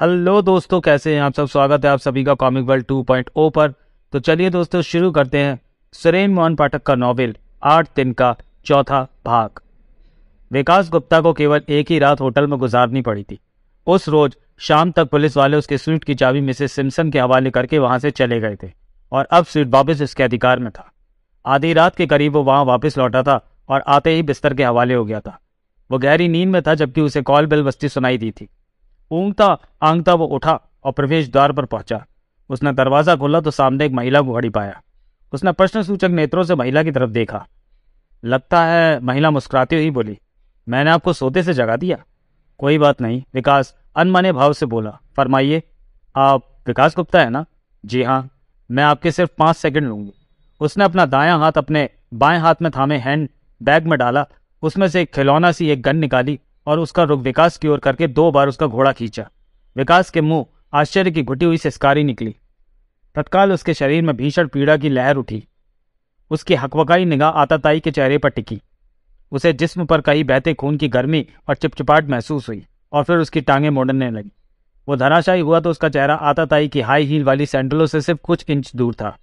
Hello दोस्तों कैसे हैं आप सब स्वागत है आप सभी का कॉमिक वर्ल्ड ओ पर तो चलिए दोस्तों शुरू करते हैं सुरेन मोहन पाठक का नॉवेल आठ दिन का चौथा भाग विकास गुप्ता को केवल एक ही रात होटल में गुजारनी पड़ी थी उस रोज शाम तक पुलिस वाले उसके स्वीट की चाबी मिसेस सिमसन के हवाले करके वहां से चले गए थे और अब स्वीट वापस उसके अधिकार में था आधी रात के करीब वो वहां वापस लौटा था और आते ही बिस्तर के हवाले हो गया था वो गहरी नींद में था जबकि उसे कॉल बेल बस्ती सुनाई दी थी ऊँगता आंगता वो उठा और प्रवेश द्वार पर पहुंचा उसने दरवाज़ा खोला तो सामने एक महिला को खड़ी पाया उसने प्रश्न सूचक नेत्रों से महिला की तरफ देखा लगता है महिला मुस्कुराती हुई बोली मैंने आपको सोते से जगा दिया कोई बात नहीं विकास अनमने भाव से बोला फरमाइए आप विकास गुप्ता है ना जी हाँ मैं आपके सिर्फ पाँच सेकंड लूँगी उसने अपना दायां हाथ अपने बाएं हाथ में थामे हैंड बैग में डाला उसमें से एक खिलौना सी एक गन निकाली और उसका रुख विकास की ओर करके दो बार उसका घोड़ा खींचा विकास के मुंह आश्चर्य की घुटी हुई सिस्कारी निकली तत्काल उसके शरीर में भीषण पीड़ा की लहर उठी उसकी हकवकाई निगाह आताताई के चेहरे पर टिकी उसे जिस्म पर कई बहते खून की गर्मी और चिपचिपाट महसूस हुई और फिर उसकी टांगें मोड़ने लगी वो धराशायी हुआ तो उसका चेहरा आताताई की हाई हील वाली सैंडलों से सिर्फ कुछ इंच दूर था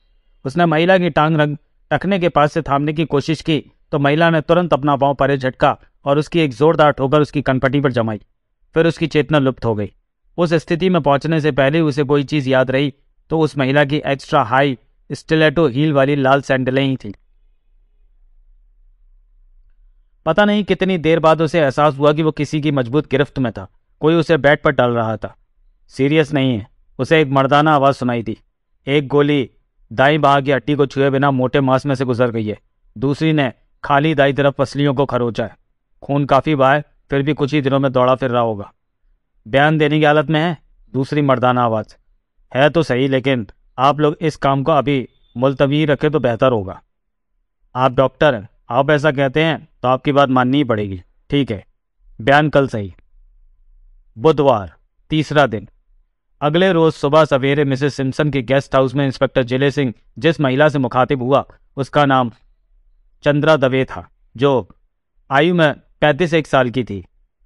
उसने महिला की टांग रंग टखने के पास से थामने की कोशिश की तो महिला ने तुरंत अपना पांव परे झटका और उसकी एक जोरदार ठोकर उसकी कनपटी पर जमाई फिर उसकी चेतना लुप्त हो गई उस स्थिति में पहुंचने से पहले उसे कोई चीज़ याद रही तो उस महिला की एक्स्ट्रा हाई स्टिलेटो हील वाली लाल सैंडलें ही थी पता नहीं कितनी देर बाद उसे एहसास हुआ कि वो किसी की मजबूत गिरफ्त में था कोई उसे बेड पर डाल रहा था सीरियस नहीं है उसे एक मर्दाना आवाज़ सुनाई थी एक गोली दाई बाह की हट्टी को छुए बिना मोटे मांस में से गुजर गई है दूसरी ने खाली दाई तरफ पसलियों को खरोचा है खून काफ़ी बहा है फिर भी कुछ ही दिनों में दौड़ा फिर रहा होगा बयान देने की हालत में है दूसरी मर्दाना आवाज़ है तो सही लेकिन आप लोग इस काम को अभी मुलतवी रखें तो बेहतर होगा आप डॉक्टर आप ऐसा कहते हैं तो आपकी बात माननी ही पड़ेगी ठीक है बयान कल सही बुधवार तीसरा दिन अगले रोज सुबह सवेरे मिसेस सिमसन के गेस्ट हाउस में इंस्पेक्टर जिले सिंह जिस महिला से मुखातिब हुआ उसका नाम चंद्रा दवे था जो आयु में पैंतीस एक साल की थी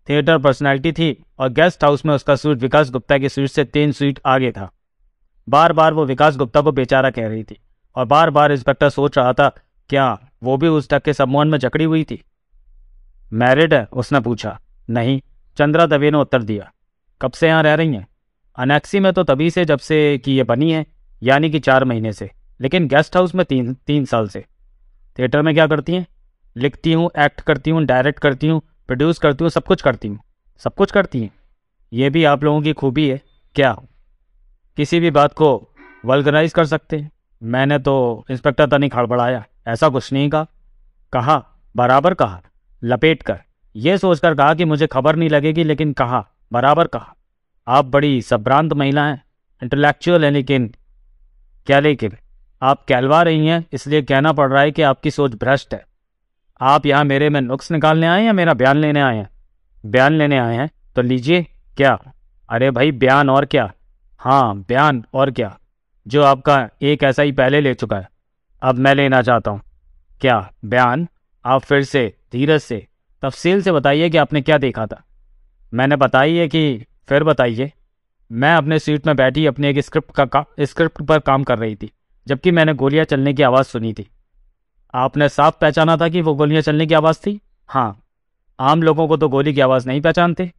थिएटर पर्सनैलिटी थी और गेस्ट हाउस में उसका सूट विकास गुप्ता के सूट से तीन सूट आगे था बार बार वो विकास गुप्ता को बेचारा कह रही थी और बार बार इंस्पेक्टर तो सोच रहा था क्या वो भी उस ढक के सम्मान में जकड़ी हुई थी मैरिड है उसने पूछा नहीं चंद्रा दवे ने उत्तर दिया कब से यहाँ रह रही हैं अनैक्सी में तो तभी से जब से कि ये बनी है यानी कि चार महीने से लेकिन गेस्ट हाउस में तीन तीन साल से थिएटर में क्या करती हैं लिखती हूँ एक्ट करती हूँ डायरेक्ट करती हूँ प्रोड्यूस करती हूँ सब कुछ करती हूँ सब कुछ करती हैं ये भी आप लोगों की खूबी है क्या किसी भी बात को वल्गनाइज कर सकते हैं मैंने तो इंस्पेक्टर तनिक खड़बड़ाया ऐसा कुछ नहीं कहा कहा बराबर कहा लपेट कर यह सोचकर कहा कि मुझे खबर नहीं लगेगी लेकिन कहा बराबर कहा आप बड़ी सभ्रांत महिला हैं इंटेलेक्चुअल हैं लेकिन क्या लेकिन आप कहलवा रही हैं इसलिए कहना पड़ रहा है कि आपकी सोच भ्रष्ट है आप यहाँ मेरे में नुक्स निकालने आए या मेरा बयान लेने आए हैं बयान लेने आए हैं तो लीजिए क्या अरे भाई बयान और क्या हाँ बयान और क्या जो आपका एक ऐसा ही पहले ले चुका है अब मैं लेना चाहता हूँ क्या बयान आप फिर से धीरज से तफसील से बताइए कि आपने क्या देखा था मैंने बताइए कि फिर बताइए मैं अपने सीट में बैठी अपनी एक स्क्रिप्ट का, का स्क्रिप्ट पर काम कर रही थी जबकि मैंने गोलियां चलने की आवाज़ सुनी थी आपने साफ पहचाना था कि वो गोलियां चलने की आवाज़ थी हाँ आम लोगों को तो गोली की आवाज़ नहीं पहचानते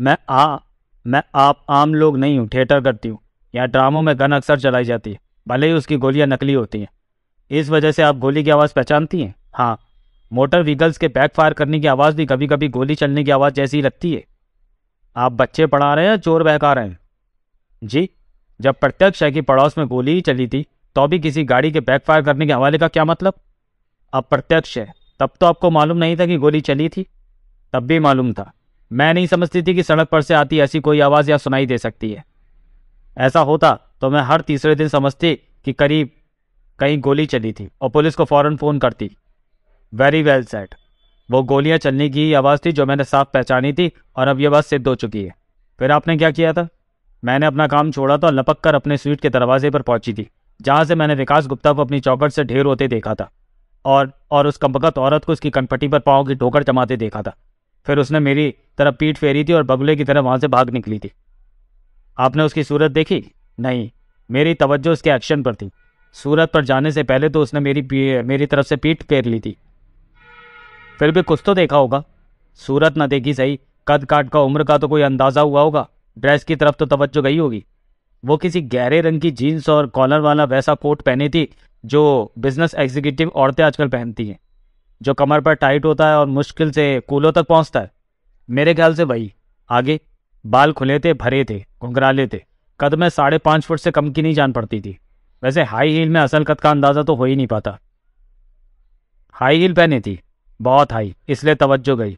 मैं आ मैं आप आम लोग नहीं हूँ थिएटर करती हूँ यहाँ ड्रामों में गन अक्सर चलाई जाती है भले ही उसकी गोलियाँ नकली होती हैं इस वजह से आप गोली की आवाज़ पहचानती हैं हाँ मोटर व्हीकल्स के बैक फायर करने की आवाज़ भी कभी कभी गोली चलने की आवाज़ जैसी लगती है आप बच्चे पढ़ा रहे हैं या चोर बहका रहे हैं जी जब प्रत्यक्ष है कि पड़ोस में गोली ही चली थी तो भी किसी गाड़ी के बैकफायर करने के हवाले का क्या मतलब अप्रत्यक्ष है तब तो आपको मालूम नहीं था कि गोली चली थी तब भी मालूम था मैं नहीं समझती थी कि सड़क पर से आती ऐसी कोई आवाज़ या सुनाई दे सकती है ऐसा होता तो मैं हर तीसरे दिन समझती कि करीब कहीं गोली चली थी और पुलिस को फ़ौरन फ़ोन करती वेरी वेल सेट वो गोलियां चलने की ही आवाज़ थी जो मैंने साफ पहचानी थी और अब यह बात सिद्ध हो चुकी है फिर आपने क्या किया था मैंने अपना काम छोड़ा तो लपक कर अपने स्वीट के दरवाजे पर पहुंची थी जहाँ से मैंने विकास गुप्ता को अपनी चौकट से ढेर होते देखा था और और उस कमबकत औरत को उसकी कनपट्टी पर पाँव की ठोकर जमाते देखा था फिर उसने मेरी तरफ पीठ फेरी थी और बगुले की तरह वहाँ से भाग निकली थी आपने उसकी सूरत देखी नहीं मेरी तवज्जो उसके एक्शन पर थी सूरत पर जाने से पहले तो उसने मेरी मेरी तरफ से पीठ फेर ली थी फिर भी कुछ तो देखा होगा सूरत ना देखी सही कद काट का उम्र का तो कोई अंदाज़ा हुआ होगा ड्रेस की तरफ तो तवज्जो गई होगी वो किसी गहरे रंग की जीन्स और कॉलर वाला वैसा कोट पहनी थी जो बिजनेस एग्जीक्यूटिव औरतें आजकल पहनती हैं जो कमर पर टाइट होता है और मुश्किल से कूलों तक पहुंचता है मेरे ख्याल से वही आगे बाल खुले थे भरे थे घुंघराले थे कद में साढ़े पाँच फुट से कम की नहीं जान पड़ती थी वैसे हाई हील में असल कद का अंदाज़ा तो हो ही नहीं पाता हाई हील पहनी थी बहुत हाई इसलिए तवज्जो गई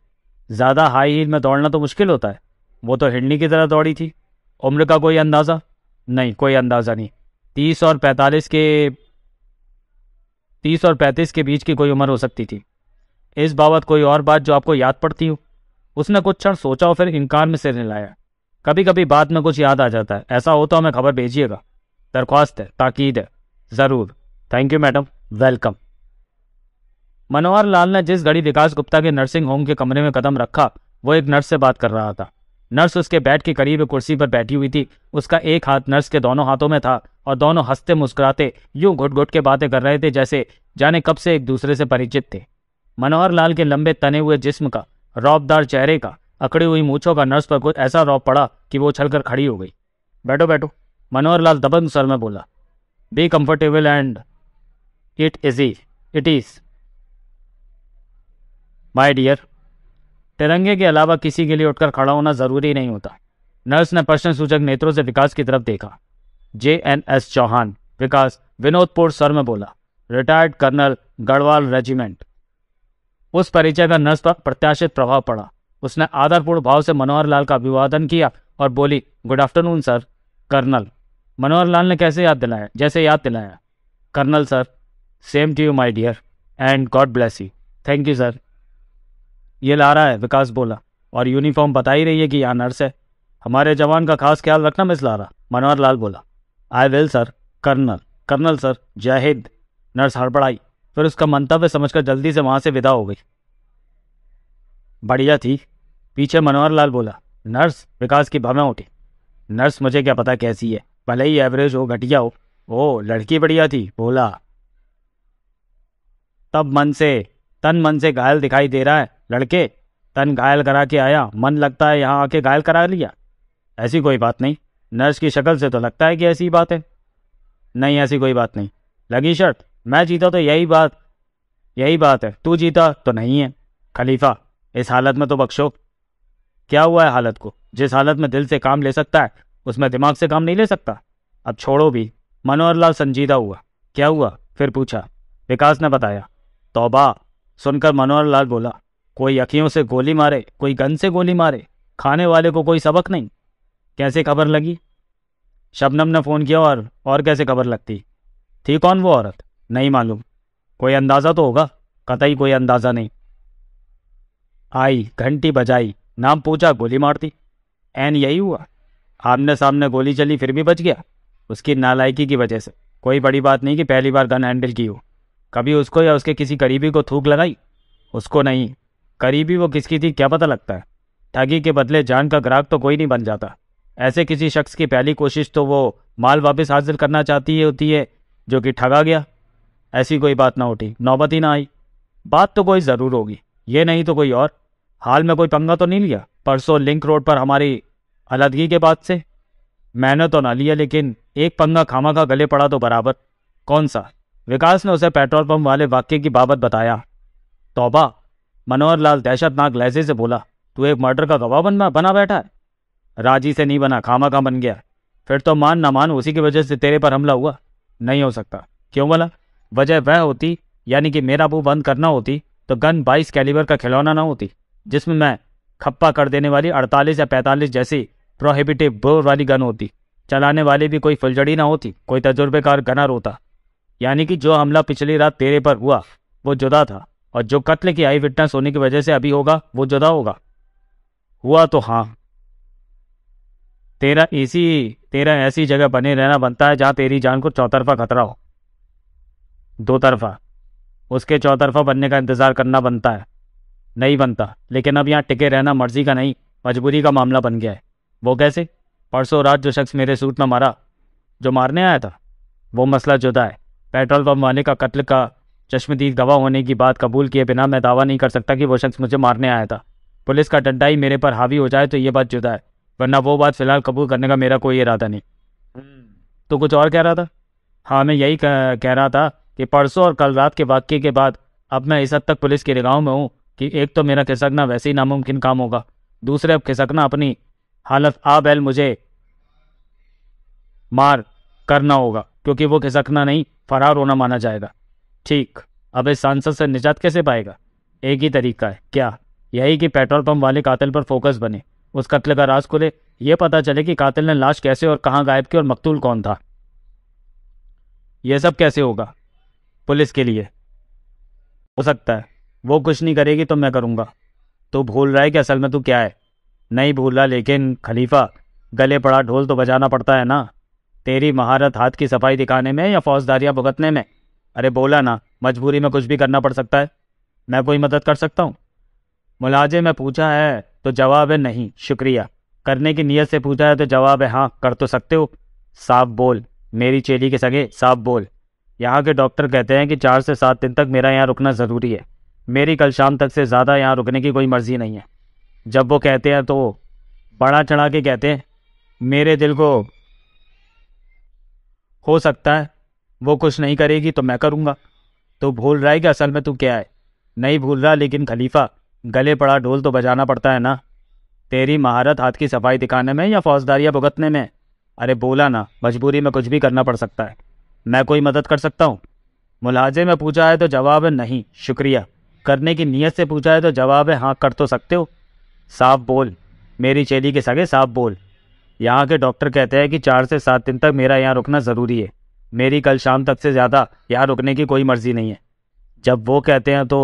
ज़्यादा हाई हील में दौड़ना तो मुश्किल होता है वो तो हिडनी की तरह दौड़ी थी उम्र का कोई अंदाज़ा नहीं कोई अंदाज़ा नहीं तीस और पैंतालीस के तीस और पैंतीस के बीच की कोई उम्र हो सकती थी इस बाबत कोई और बात जो आपको याद पड़ती हो उसने कुछ क्षण सोचा और फिर इनकार में सिर हिलाया कभी कभी बाद में कुछ याद आ जाता है ऐसा हो तो हमें खबर भेजिएगा दरख्वास्त है ताकीद है ज़रूर thank you madam welcome Manohar Lal ने जिस घड़ी विकास गुप्ता के नर्सिंग होम के कमरे में कदम रखा वो एक नर्स से बात कर रहा था नर्स उसके बेड के करीब कुर्सी पर बैठी हुई थी उसका एक हाथ नर्स के दोनों हाथों में था और दोनों हंसते मुस्कुराते यूं घुट घुट के बातें कर रहे थे जैसे जाने कब से एक दूसरे से परिचित थे मनोहर लाल के लंबे तने हुए जिस्म का रौबदार चेहरे का अकड़ी हुई मूछों का नर्स पर कुछ ऐसा रौब पड़ा कि वो उछलकर खड़ी हो गई बैठो बैठो मनोहर लाल दबंग सर में बोला be comfortable and it easy it is my dear तिरंगे के अलावा किसी के लिए उठकर खड़ा होना जरूरी नहीं होता नर्स ने प्रश्न सूचक नेत्रों से विकास की तरफ देखा J N S Chauhan Vikas Vinodpur sir में बोला रिटायर्ड कर्नल गढ़वाल रेजिमेंट उस परिचय का नर्स पर प्रत्याशित प्रभाव पड़ा उसने आदरपूर्ण भाव से मनोहर लाल का अभिवादन किया और बोली good afternoon sir colonel Manohar Lal ने कैसे याद दिलाया जैसे याद दिलाया colonel sir same to you my dear and God bless you thank you sir ये ला रहा है विकास बोला और यूनिफॉर्म बता ही रही है कि यहाँ नर्स है हमारे जवान का खास ख्याल रखना मिस लारा मनोहर लाल बोला I will sir colonel colonel sir Jai Hind nurse हड़बड़ाई फिर उसका मंतव्य समझकर जल्दी से वहां से विदा हो गई बढ़िया थी पीछे मनोहर लाल बोला नर्स विकास की भावना उठी नर्स मुझे क्या पता कैसी है भले ही एवरेज हो घटिया हो ओ लड़की बढ़िया थी बोला तब मन से तन मन से घायल दिखाई दे रहा है लड़के तन घायल करा के आया मन लगता है यहाँ आके घायल करा लिया ऐसी कोई बात नहीं नर्स की शक्ल से तो लगता है कि ऐसी बात है नहीं ऐसी कोई बात नहीं लगी शर्त मैं जीता तो यही बात यही बात है तू जीता तो नहीं है खलीफा इस हालत में तो बख्शो क्या हुआ है हालत को जिस हालत में दिल से काम ले सकता है उसमें दिमाग से काम नहीं ले सकता अब छोड़ो भी मनोहर लाल संजीदा हुआ क्या हुआ फिर पूछा विकास ने बताया तोबा सुनकर मनोहर लाल बोला कोई अखियों से गोली मारे कोई गन से गोली मारे खाने वाले को कोई सबक नहीं कैसे खबर लगी शबनम ने फ़ोन किया और और कैसे खबर लगती थी कौन वो औरत नहीं मालूम कोई अंदाज़ा तो होगा कतई कोई अंदाज़ा नहीं आई घंटी बजाई नाम पूछा गोली मारती एन यही हुआ आमने सामने गोली चली फिर भी बच गया उसकी नालायकी की वजह से कोई बड़ी बात नहीं कि पहली बार गन हैंडल की हो कभी उसको या उसके किसी करीबी को थूक लगाई उसको नहीं करीबी वो किसकी थी क्या पता लगता है ठगी के बदले जान का ग्राहक तो कोई नहीं बन जाता ऐसे किसी शख्स की पहली कोशिश तो वो माल वापस हासिल करना चाहती है होती है जो कि ठगा गया ऐसी कोई बात ना उठी नौबत ही ना आई बात तो कोई ज़रूर होगी ये नहीं तो कोई और हाल में कोई पंगा तो नहीं लिया परसों लिंक रोड पर हमारी अलदगी के बाद से मैंने तो ना लिया लेकिन एक पंगा खामा का गले पड़ा तो बराबर कौन सा विकास ने उसे पेट्रोल पंप वाले वाक्य की बाबत बताया तोबा मनोहर लाल दहशतनाक लहजे से बोला तू एक मर्डर का गवाह बन बना बैठा है राजी से नहीं बना खामा खा बन गया फिर तो मान ना मान उसी की वजह से तेरे पर हमला हुआ नहीं हो सकता क्यों बोला वजह वह होती यानी कि मेरा मुंह बंद करना होती तो गन बाईस कैलिबर का खिलौना ना होती जिसमें मैं खप्पा कर देने वाली अड़तालीस या पैंतालीस जैसी प्रोहिबिटिव बोर वाली गन होती चलाने वाली भी कोई फुलझड़ी ना होती कोई तजुर्बेकार गनर होता यानी कि जो हमला पिछली रात तेरे पर हुआ वो जुदा था और जो कत्ल की आई विटनेस होने की वजह से अभी होगा वो जुदा होगा हुआ तो हाँ तेरा इसी तेरा ऐसी जगह बने रहना बनता है जहां तेरी जान को चौतरफा खतरा हो दो तरफा उसके चौतरफा बनने का इंतज़ार करना बनता है नहीं बनता लेकिन अब यहाँ टिके रहना मर्जी का नहीं मजबूरी का मामला बन गया है वो कैसे परसों रात जो शख्स मेरे सूट में मारा जो मारने आया था वो मसला जुदा है पेट्रोल पम्प वाले का कत्ल का चश्मदीद गवाह होने की बात कबूल किए बिना मैं दावा नहीं कर सकता कि वो शख्स मुझे मारने आया था पुलिस का डंडा ही मेरे पर हावी हो जाए तो ये बात जुदा है वरना वो बात फ़िलहाल कबूल करने का मेरा कोई इरादा नहीं तो कुछ और कह रहा था हाँ मैं यही कह, रहा था कि परसों और कल रात के वाक्य के बाद अब मैं इस हद तक पुलिस की निगाहों में हूँ कि एक तो मेरा खिसकना वैसे ही नामुमकिन काम होगा दूसरे अब खिसकना अपनी हालत आ बैल मुझे मार करना होगा क्योंकि वो खिसकना नहीं फरार होना माना जाएगा ठीक अब इस सांसद से निजात कैसे पाएगा एक ही तरीका है क्या यही कि पेट्रोल पंप वाले कातिल पर फोकस बने उस कत्ल का राज खुले ये पता चले कि कातिल ने लाश कैसे और कहाँ गायब की और मकतूल कौन था यह सब कैसे होगा पुलिस के लिए हो सकता है वो कुछ नहीं करेगी तो मैं करूँगा तो भूल रहा है कि असल में तू क्या है नहीं भूल रहा लेकिन खलीफा गले पड़ा ढोल तो बजाना पड़ता है ना तेरी महारत हाथ की सफाई दिखाने में या फौजदारियाँ भुगतने में अरे बोला ना मजबूरी में कुछ भी करना पड़ सकता है मैं कोई मदद कर सकता हूँ मुलाजिम में पूछा है तो जवाब है नहीं शुक्रिया करने की नीयत से पूछा है तो जवाब है हाँ कर तो सकते हो साफ बोल मेरी चेली के सगे साफ बोल यहाँ के डॉक्टर कहते हैं कि चार से सात दिन तक मेरा यहाँ रुकना ज़रूरी है मेरी कल शाम तक से ज़्यादा यहाँ रुकने की कोई मर्ज़ी नहीं है जब वो कहते हैं तो बड़ा चढ़ा के कहते हैं मेरे दिल को हो सकता है वो कुछ नहीं करेगी तो मैं करूँगा तो भूल रहा है कि असल में तू क्या है नहीं भूल रहा लेकिन खलीफा गले पड़ा ढोल तो बजाना पड़ता है ना तेरी महारत हाथ की सफाई दिखाने में या फौजदारियाँ भुगतने में अरे बोला ना मजबूरी में कुछ भी करना पड़ सकता है मैं कोई मदद कर सकता हूँ मुलाजे में पूछा है तो जवाब है नहीं शुक्रिया करने की नीयत से पूछा है तो जवाब है हाँ कर तो सकते हो साफ बोल मेरी चेली के सगे साफ बोल यहाँ के डॉक्टर कहते हैं कि चार से सात दिन तक मेरा यहाँ रुकना ज़रूरी है मेरी कल शाम तक से ज़्यादा यहाँ रुकने की कोई मर्ज़ी नहीं है जब वो कहते हैं तो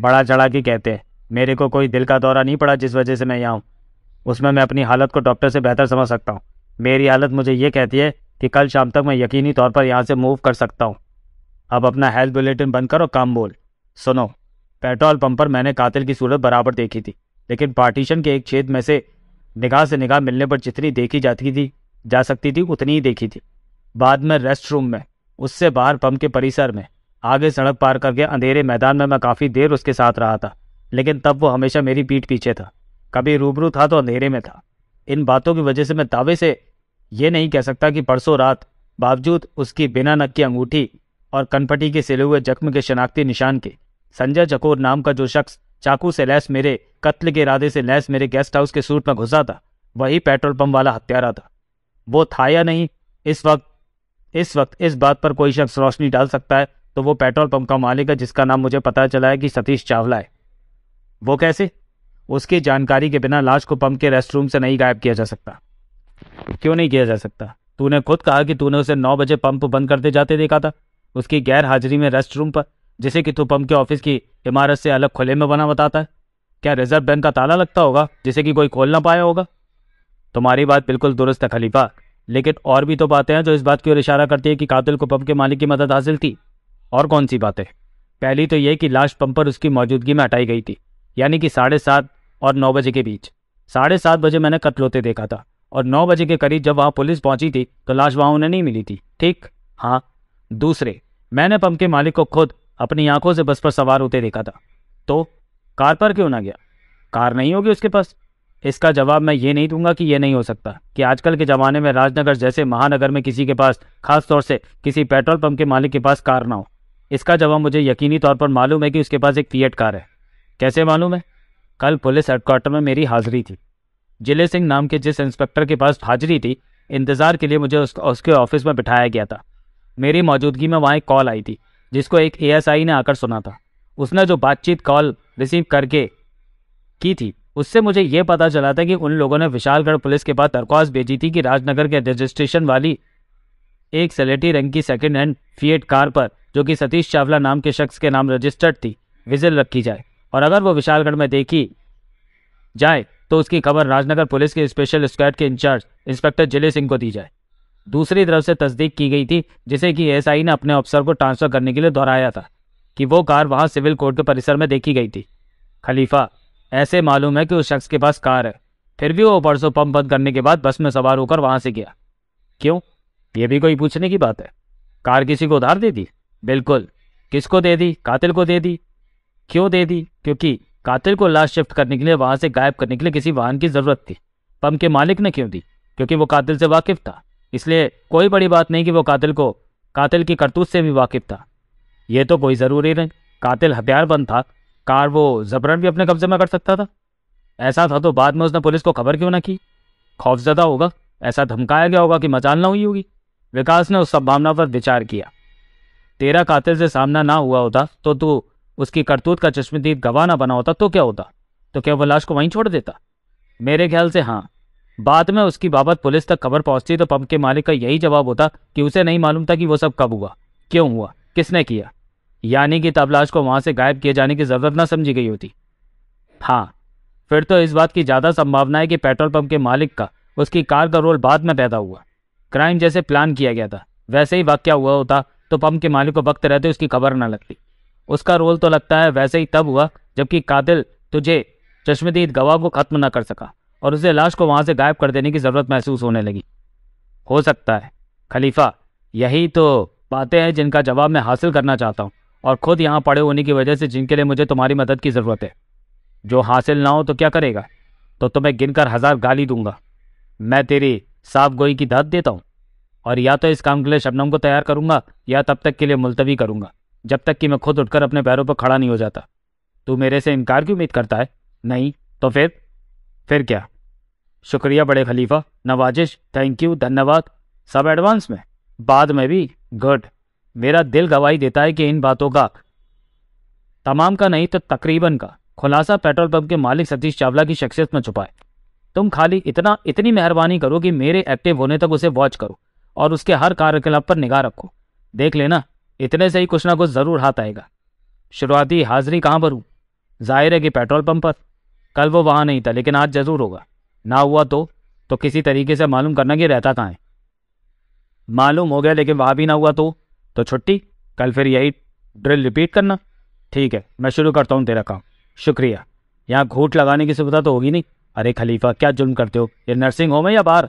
बड़ा चढ़ा के कहते हैं मेरे को कोई दिल का दौरा नहीं पड़ा जिस वजह से मैं यहाँ हूँ उसमें मैं अपनी हालत को डॉक्टर से बेहतर समझ सकता हूँ मेरी हालत मुझे ये कहती है कि कल शाम तक मैं यकीनी तौर पर यहाँ से मूव कर सकता हूँ अब अपना हेल्थ बुलेटिन बंद करो काम बोल सुनो पेट्रोल पंप पर मैंने कातिल की सूरत बराबर देखी थी लेकिन पार्टीशन के एक छेद में से निगाह से निगाह मिलने पर जितनी देखी जाती थी जा सकती थी उतनी ही देखी थी बाद में रेस्ट रूम में उससे बाहर पंप के परिसर में आगे सड़क पार करके अंधेरे मैदान में मैं काफ़ी देर उसके साथ रहा था लेकिन तब वो हमेशा मेरी पीठ पीछे था कभी रूबरू था तो अंधेरे में था इन बातों की वजह से मैं दावे से ये नहीं कह सकता कि परसों रात बावजूद उसकी बिना नक की अंगूठी और कनपटी के सिले हुए जख्म के शनाख्ती निशान के संजय चकोर नाम का जो शख्स चाकू से लैस मेरे कत्ल के इरादे से लैस मेरे गेस्ट हाउस के सूट में घुसा था वही पेट्रोल पंप वाला हत्यारा था वो था या नहीं इस वक्त इस वक्त इस बात पर कोई शख्स रोशनी डाल सकता है तो वो पेट्रोल पंप का मालिक है जिसका नाम मुझे पता चला है कि सतीश चावला है वो कैसे उसकी जानकारी के बिना लाश को पंप के रेस्ट रूम से नहीं गायब किया जा सकता क्यों नहीं किया जा सकता तूने खुद कहा कि तूने उसे नौ बजे पंप बंद करते जाते देखा था उसकी गैर हाजिरी में रेस्ट रूम पर जिसे कि पंप के ऑफिस की इमारत से अलग खुले में बना बताता है क्या रिजर्व बैंक का ताला लगता होगा जिसे कि कोई खोल ना पाया होगा तुम्हारी बात बिल्कुल दुरुस्त है खलीफा लेकिन और भी तो बातें हैं जो इस बात की ओर इशारा करती है कि कातिल को पब के मालिक की मदद हासिल थी और कौन सी बातें पहली तो यह कि लाश पंप पर उसकी मौजूदगी में हटाई गई थी यानी कि साढ़े सात और नौ बजे के बीच साढ़े सात बजे मैंने कत्ल होते देखा था और नौ बजे के करीब जब वहाँ पुलिस पहुंची थी तो लाश वहाँ उन्हें नहीं मिली थी ठीक हाँ दूसरे मैंने पंप के मालिक को खुद अपनी आंखों से बस पर सवार होते देखा था तो कार पर क्यों ना गया कार नहीं होगी उसके पास इसका जवाब मैं ये नहीं दूंगा कि यह नहीं हो सकता कि आजकल के ज़माने में राजनगर जैसे महानगर में किसी के पास खासतौर से किसी पेट्रोल पंप के मालिक के पास कार ना हो इसका जवाब मुझे यकीनी तौर पर मालूम है कि उसके पास एक फीएट कार है कैसे मालूम है कल पुलिस हेडक्वार्टर में मेरी हाजिरी थी जिले सिंह नाम के जिस इंस्पेक्टर के पास हाजिरी थी इंतज़ार के लिए मुझे उसके ऑफिस में बिठाया गया था मेरी मौजूदगी में वहाँ एक कॉल आई थी जिसको एक एएसआई ने आकर सुना था उसने जो बातचीत कॉल रिसीव करके की थी उससे मुझे ये पता चला था कि उन लोगों ने विशालगढ़ पुलिस के पास दरख्वास्त भेजी थी कि राजनगर के रजिस्ट्रेशन वाली एक सलेटी रंग की सेकेंड हैंड फीएट कार पर जो कि सतीश चावला नाम के शख्स के नाम रजिस्टर्ड थी विजिल रखी जाए और अगर वो विशालगढ़ में देखी जाए तो उसकी खबर राजनगर पुलिस के स्पेशल स्क्वाड के इंचार्ज इंस्पेक्टर जिले सिंह को दी जाए दूसरी तरफ से तस्दीक की गई थी जिसे कि एस ने अपने अफसर को ट्रांसफ़र करने के लिए दोहराया था कि वो कार वहाँ सिविल कोर्ट के परिसर में देखी गई थी खलीफा ऐसे मालूम है कि उस शख्स के पास कार है फिर भी वो परसों पंप बंद करने के बाद बस में सवार होकर वहां से गया क्यों ये भी कोई पूछने की बात है कार किसी को उधार दे दी बिल्कुल किसको दे दी कातिल को दे दी क्यों दे दी क्योंकि कातिल को लाश शिफ्ट करने के लिए वहां से गायब करने के लिए किसी वाहन की ज़रूरत थी पंप के मालिक ने क्यों दी क्योंकि वो कातिल से वाकिफ था इसलिए कोई बड़ी बात नहीं कि वो कातिल को कातिल की करतूत से भी वाकिफ था ये तो कोई ज़रूरी नहीं कातिल हथियारबंद था कार वो जबरन भी अपने कब्जे में कर सकता था ऐसा था तो बाद में उसने पुलिस को खबर क्यों ना की खौफजदा होगा ऐसा धमकाया गया होगा कि मचाल ना हुई होगी विकास ने उस संभावना पर विचार किया तेरा कातिल से सामना ना हुआ होता तो तू उसकी करतूत का चश्मदीद गवाह ना बना होता तो क्या होता तो क्या वो लाश को वहीं छोड़ देता मेरे ख्याल से हाँ बाद में उसकी बाबत पुलिस तक खबर पहुंचती तो पंप के मालिक का यही जवाब होता कि उसे नहीं मालूम था कि वो सब कब हुआ क्यों हुआ किसने किया यानी कि तबलाश को वहां से गायब किए जाने की ज़रूरत ना समझी गई होती हाँ फिर तो इस बात की ज़्यादा संभावना है कि पेट्रोल पंप के मालिक का उसकी कार का रोल बाद में पैदा हुआ क्राइम जैसे प्लान किया गया था वैसे ही वाक्य हुआ होता तो पंप के मालिक को वक्त रहते उसकी खबर ना लगती उसका रोल तो लगता है वैसे ही तब हुआ जबकि कातिल तुझे चश्मदीद गवाह को ख़त्म ना कर सका और उसे लाश को वहां से गायब कर देने की ज़रूरत महसूस होने लगी हो सकता है खलीफा यही तो बातें हैं जिनका जवाब मैं हासिल करना चाहता हूँ और ख़ुद यहाँ पड़े होने की वजह से जिनके लिए मुझे तुम्हारी मदद की ज़रूरत है जो हासिल ना हो तो क्या करेगा तो तुम्हें गिनकर हज़ार गाली दूंगा मैं तेरी साफ गोई की दाद देता हूँ और या तो इस काम के लिए शबनम को तैयार करूंगा या तब तक के लिए मुलतवी करूँगा जब तक कि मैं खुद उठकर अपने पैरों पर खड़ा नहीं हो जाता तू मेरे से इनकार की उम्मीद करता है नहीं तो फिर फिर क्या शुक्रिया बड़े खलीफा नवाजिश थैंक यू धन्यवाद सब एडवांस में बाद में भी गुड मेरा दिल गवाही देता है कि इन बातों का तमाम का नहीं तो तकरीबन का खुलासा पेट्रोल पंप के मालिक सतीश चावला की शख्सियत में छुपाए तुम खाली इतना इतनी मेहरबानी करो कि मेरे एक्टिव होने तक उसे वॉच करो और उसके हर कार्यकलाप पर निगाह रखो देख लेना इतने से ही कुछ ना कुछ ज़रूर हाथ आएगा शुरुआती हाजिरी कहाँ पर हूँ जाहिर है कि पेट्रोल पंप पर कल वो वहाँ नहीं था लेकिन आज ज़रूर होगा ना हुआ तो तो किसी तरीके से मालूम करना कि रहता कहाँ है मालूम हो गया लेकिन वहाँ भी ना हुआ तो तो छुट्टी कल फिर यही ड्रिल रिपीट करना ठीक है मैं शुरू करता हूँ तेरा काम शुक्रिया यहाँ घूट लगाने की सुविधा तो होगी नहीं अरे खलीफा क्या जुल्म करते हो ये नर्सिंग होम है या बाहर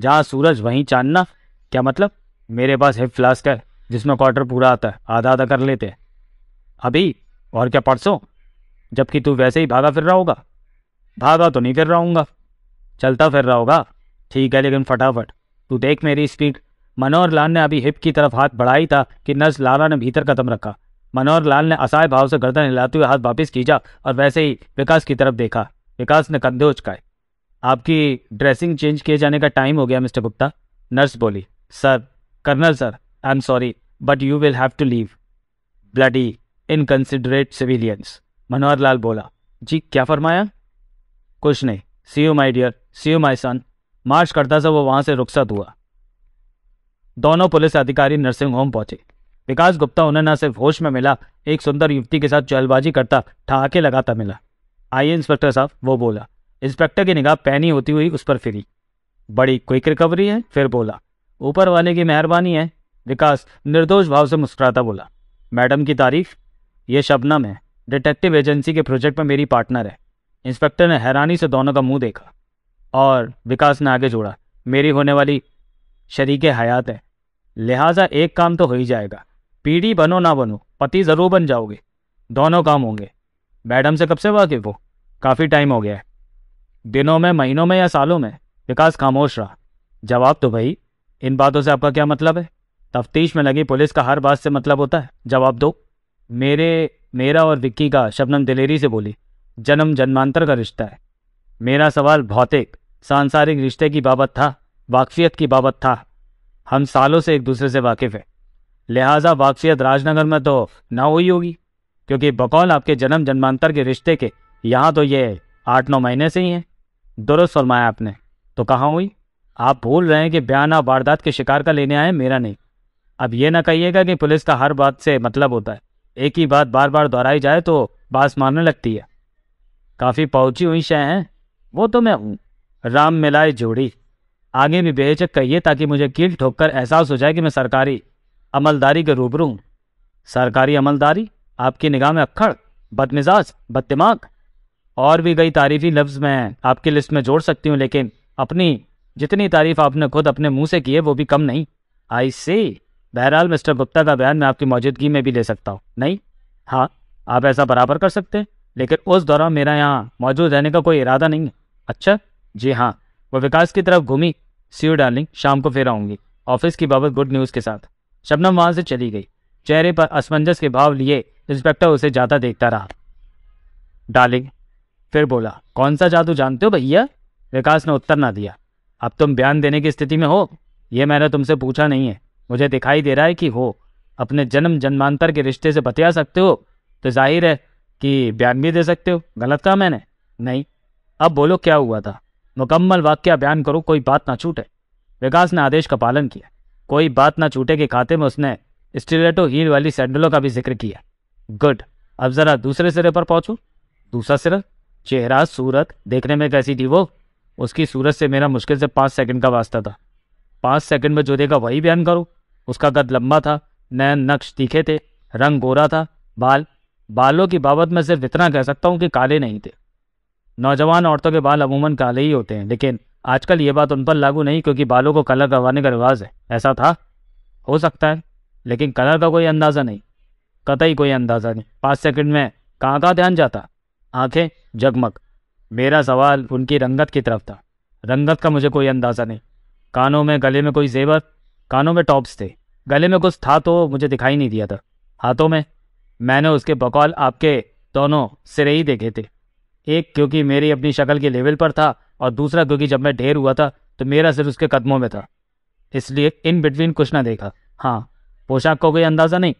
जहाँ सूरज वहीं चांदना क्या मतलब मेरे पास हिप फ्लास्क है जिसमें क्वार्टर पूरा आता है आधा आधा कर लेते हैं अभी और क्या परसों जबकि तू वैसे ही भागा फिर रहा होगा भागा तो नहीं फिर रहा हूँगा चलता फिर रहा होगा ठीक है लेकिन फटाफट तू देख मेरी स्पीड मनोहर लाल ने अभी हिप की तरफ हाथ बढ़ाई था कि नर्स लाला ने भीतर कदम रखा मनोहर लाल ने असहाय भाव से गर्दन हिलाते हुए हाथ वापस खींचा और वैसे ही विकास की तरफ देखा विकास ने कंधे उचकाए आपकी ड्रेसिंग चेंज किए जाने का टाइम हो गया मिस्टर गुप्ता नर्स बोली sir colonel sir I am sorry but you will have to leave bloody inconsiderate civilians Manohar Lal बोला जी क्या फरमाया कुछ नहीं see you my dear see you my son march करता सा वो वहां से रुखसत हुआ दोनों पुलिस अधिकारी नर्सिंग होम पहुंचे विकास गुप्ता उन्हें न सिर्फ होश में मिला एक सुंदर युवती के साथ चलबाजी करता ठहाके लगाता मिला आइए इंस्पेक्टर साहब वो बोला इंस्पेक्टर की निगाह पैनी होती हुई उस पर फिरी बड़ी क्विक रिकवरी है फिर बोला ऊपर वाले की मेहरबानी है विकास निर्दोष भाव से मुस्कुराता बोला मैडम की तारीफ ये शबनम है डिटेक्टिव एजेंसी के प्रोजेक्ट में मेरी पार्टनर है इंस्पेक्टर ने हैरानी से दोनों का मुंह देखा और विकास ने आगे जोड़ा मेरी होने वाली शरीक हयात है लिहाजा एक काम तो हो ही जाएगा पीढ़ी बनो ना बनो पति ज़रूर बन जाओगे दोनों काम होंगे मैडम से कब से वाकिफ हो काफ़ी टाइम हो गया है दिनों में महीनों में या सालों में विकास खामोश रहा जवाब तो भाई इन बातों से आपका क्या मतलब है तफ्तीश में लगी पुलिस का हर बात से मतलब होता है जवाब दो मेरे मेरा और विक्की का शबनम दिलेरी से बोली जन्म जन्मांतर का रिश्ता है मेरा सवाल भौतिक सांसारिक रिश्ते की बाबत था वाकफियत की बाबत था हम सालों से एक दूसरे से वाकिफ़ है लिहाजा वाकफियत राजनगर में तो ना हुई होगी क्योंकि बकौल आपके जन्म जन्मांतर के रिश्ते के यहाँ तो ये आठ नौ महीने से ही हैं दुरुस्त फरमाया आपने तो कहाँ हुई आप भूल रहे हैं कि बयान आप वारदात के शिकार का लेने आए मेरा नहीं अब ये ना कहिएगा कि पुलिस का हर बात से मतलब होता है एक ही बात बार बार दोहराई जाए तो बास मारने लगती है काफ़ी पहुँची हुई शय हैं वो तो मैं हूँ राम मिलाए जोड़ी आगे भी बेहचक कहिए ताकि मुझे कील ठोक कर एहसास हो जाए कि मैं सरकारी अमलदारी के रूबरू हूँ सरकारी अमलदारी आपकी निगाह में अक्खड़ बदमिजाज बदतिमाग और भी कई तारीफी लफ्ज़ मैं आपकी लिस्ट में जोड़ सकती हूँ लेकिन अपनी जितनी तारीफ आपने खुद अपने मुंह से की है वो भी कम नहीं आई सी बहरहाल मिस्टर गुप्ता का बयान मैं आपकी मौजूदगी में भी ले सकता हूँ नहीं हाँ आप ऐसा बराबर कर सकते हैं लेकिन उस दौरान मेरा यहाँ मौजूद रहने का कोई इरादा नहीं है अच्छा जी हाँ वह विकास की तरफ घूमी सी डार्लिंग शाम को फिर आऊँगी ऑफिस की बाबत गुड न्यूज़ के साथ शबनम वहाँ से चली गई चेहरे पर असमंजस के भाव लिए इंस्पेक्टर उसे जाता देखता रहा डार्लिंग फिर बोला कौन सा जादू जानते हो भैया विकास ने उत्तर ना दिया अब तुम बयान देने की स्थिति में हो यह मैंने तुमसे पूछा नहीं है मुझे दिखाई दे रहा है कि हो अपने जन्म जन्मांतर के रिश्ते से बतिया सकते हो तो जाहिर है कि बयान भी दे सकते हो गलत कहा मैंने नहीं अब बोलो क्या हुआ था मुकम्मल वाक्य बयान करो कोई बात ना छूटे विकास ने आदेश का पालन किया कोई बात ना छूटे के खाते में उसने स्टिलेटो हील वाली सैंडलों का भी जिक्र किया गुड अब ज़रा दूसरे सिरे पर पहुंचो दूसरा सिरा चेहरा सूरत देखने में कैसी थी वो उसकी सूरत से मेरा मुश्किल से पाँच सेकंड का वास्ता था पाँच सेकंड में जो देखा वही बयान करो उसका कद लंबा था नयन नक्श तीखे थे रंग गोरा था बाल बालों की बाबत मैं सिर्फ इतना कह सकता हूँ कि काले नहीं थे नौजवान औरतों के बाल अमूमन काले ही होते हैं लेकिन आजकल ये बात उन पर लागू नहीं क्योंकि बालों को कलर करवाने का रिवाज है ऐसा था हो सकता है लेकिन कलर का कोई अंदाज़ा नहीं कतई कोई अंदाज़ा नहीं पाँच सेकंड में कहाँ कहाँ ध्यान जाता आंखें जगमग मेरा सवाल उनकी रंगत की तरफ था रंगत का मुझे कोई अंदाज़ा नहीं कानों में गले में कोई जेवर कानों में टॉप्स थे गले में कुछ था तो मुझे दिखाई नहीं दिया था हाथों में मैंने उसके बकौल आपके दोनों सिरे ही देखे थे एक क्योंकि मेरी अपनी शक्ल के लेवल पर था और दूसरा क्योंकि जब मैं ढेर हुआ था तो मेरा सिर उसके कदमों में था इसलिए इन बिटवीन कुछ ना देखा हाँ पोशाक को कोई अंदाज़ा नहीं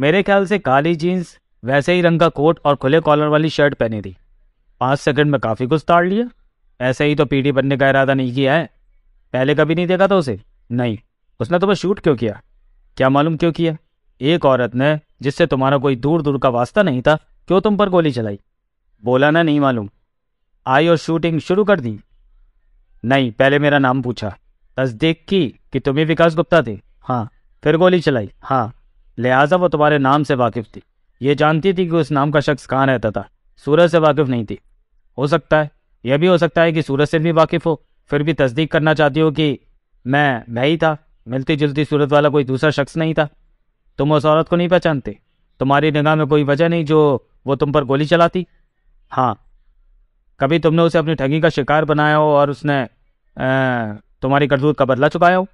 मेरे ख्याल से काली जीन्स वैसे ही रंग का कोट और खुले कॉलर वाली शर्ट पहनी थी पाँच सेकंड में काफ़ी कुछ ताड़ लिया ऐसे ही तो पीढ़ी बनने का इरादा नहीं किया है पहले कभी नहीं देखा था उसे नहीं उसने तुम्हें तो शूट क्यों किया क्या मालूम क्यों किया एक औरत ने जिससे तुम्हारा कोई दूर दूर का वास्ता नहीं था क्यों तुम पर गोली चलाई बोला ना नहीं मालूम आई और शूटिंग शुरू कर दी नहीं पहले मेरा नाम पूछा तस्दीक की कि तुम्हें विकास गुप्ता थे हाँ फिर गोली चलाई हाँ लिहाजा वो तुम्हारे नाम से वाकिफ थी ये जानती थी कि उस नाम का शख्स कहाँ रहता था सूरज से वाकिफ नहीं थी हो सकता है यह भी हो सकता है कि सूरज से भी वाकिफ हो फिर भी तस्दीक करना चाहती हो कि मैं मैं ही था मिलती जुलती सूरत वाला कोई दूसरा शख्स नहीं था तुम उस औरत को नहीं पहचानते तुम्हारी निगाह में कोई वजह नहीं जो वो तुम पर गोली चलाती हाँ कभी तुमने उसे अपनी ठगी का शिकार बनाया हो और उसने आ, तुम्हारी करतूत का बदला चुकाया हो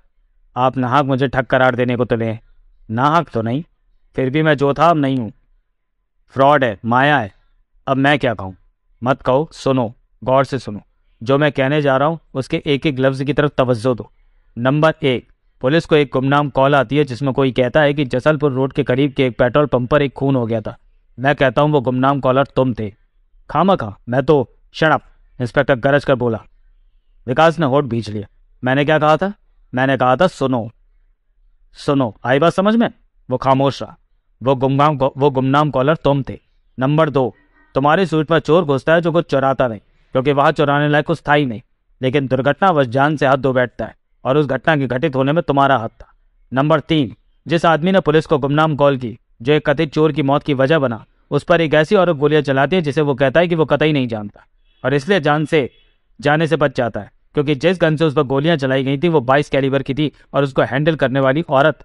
आप नाहक मुझे ठग करार देने को तुले नाहक तो नहीं फिर भी मैं जो था अब नहीं हूँ फ्रॉड है माया है अब मैं क्या कहूँ मत कहो सुनो गौर से सुनो जो मैं कहने जा रहा हूँ उसके एक एक लफ्ज़ की तरफ तवज्जो दो नंबर एक पुलिस को एक गुमनाम कॉल आती है जिसमें कोई कहता है कि जसलपुर रोड के करीब के एक पेट्रोल पंप पर एक खून हो गया था मैं कहता हूँ वो गुमनाम कॉलर तुम थे खामा खा मैं तो शणप इंस्पेक्टर गरज कर बोला विकास ने होठ भींच लिया मैंने क्या कहा था मैंने कहा था सुनो सुनो आई बात समझ में वो खामोश रहा वो गुमनाम वो गुमनाम कॉलर तुम थे नंबर दो तुम्हारे सूट पर चोर घुसता है जो कुछ चुराता नहीं क्योंकि वहाँ चुराने लायक कुछ था ही नहीं लेकिन दुर्घटनावश जान से हाथ धो बैठता है और उस घटना के घटित होने में तुम्हारा हाथ था नंबर तीन जिस आदमी ने पुलिस को गुमनाम कॉल की जो एक कथित चोर की मौत की वजह बना उस पर एक ऐसी औरत गोलियां चलाती है जिसे वो कहता है कि वो कतई नहीं जानता और इसलिए जान से जाने से बच जाता है क्योंकि जिस गन से उस पर गोलियां चलाई गई थी वो बाईस कैलिबर की थी और उसको हैंडल करने वाली औरत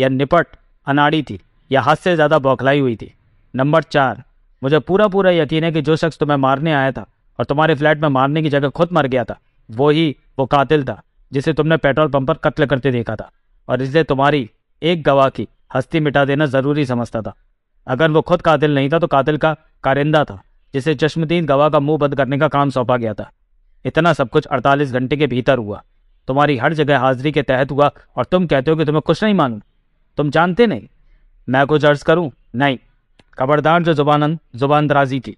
या निपट अनाड़ी थी या हद से ज़्यादा बौखलाई हुई थी नंबर चार मुझे पूरा पूरा यकीन है कि जो शख्स तुम्हें मारने आया था और तुम्हारे फ्लैट में मारने की जगह खुद मर गया था वो ही वो कातिल था जिसे तुमने पेट्रोल पंप पर कत्ल करते देखा था और इसलिए तुम्हारी एक गवाह की हस्ती मिटा देना ज़रूरी समझता था अगर वो खुद कातिल नहीं था तो कातिल का कारिंदा था जिसे चश्मदीन गवाह का मुंह बंद करने का काम सौंपा गया था इतना सब कुछ 48 घंटे के भीतर हुआ तुम्हारी हर जगह हाजिरी के तहत हुआ और तुम कहते हो कि तुम्हें कुछ नहीं मालूम तुम जानते नहीं मैं कुछ अर्ज करूँ नहीं खबरदार जो जुबान जुबान दराजी की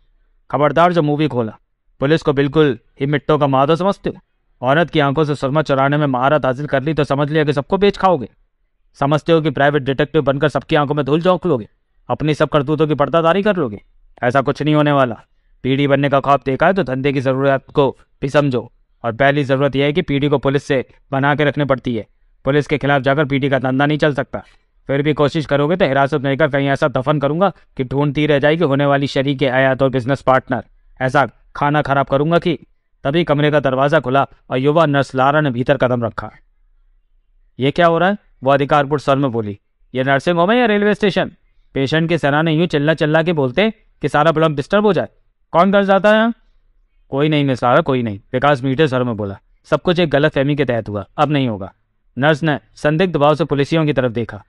खबरदार जो मूवी खोला पुलिस को बिल्कुल ही मिट्टों का मादो समझते हो औरत की आंखों से सरमा चुराने में महारत हासिल कर ली तो समझ लिया कि सबको बेच खाओगे समझते हो कि प्राइवेट डिटेक्टिव बनकर सबकी आंखों में धूल झोंक लोगे अपनी सब करतूतों की पर्दादारी कर लोगे ऐसा कुछ नहीं होने वाला पीढ़ी बनने का ख्वाब देखा है तो धंधे की ज़रूरत को भी समझो और पहली ज़रूरत यह है कि पीढ़ी को पुलिस से बना के रखनी पड़ती है पुलिस के खिलाफ जाकर पीढ़ी का धंधा नहीं चल सकता फिर भी कोशिश करोगे तो हिरासत में लेकर कहीं ऐसा दफन करूंगा कि ढूंढती रह जाएगी होने वाली शरीक आयात और बिजनेस पार्टनर ऐसा खाना खराब करूंगा कि तभी कमरे का दरवाज़ा खुला और युवा नर्स लारा ने भीतर कदम रखा यह क्या हो रहा है वह अधिकारपुर सर में बोली यह नर्सिंग होम है या रेलवे स्टेशन पेशेंट के ने यूँ चिल्ला चिल्ला के बोलते कि सारा प्लम डिस्टर्ब हो जाए कौन कर जाता है कोई नहीं मिस लारा कोई नहीं विकास मीठे सर में बोला सब कुछ एक गलत फहमी के तहत हुआ अब नहीं होगा नर्स ने संदिग्ध भाव से पुलिसियों की तरफ देखा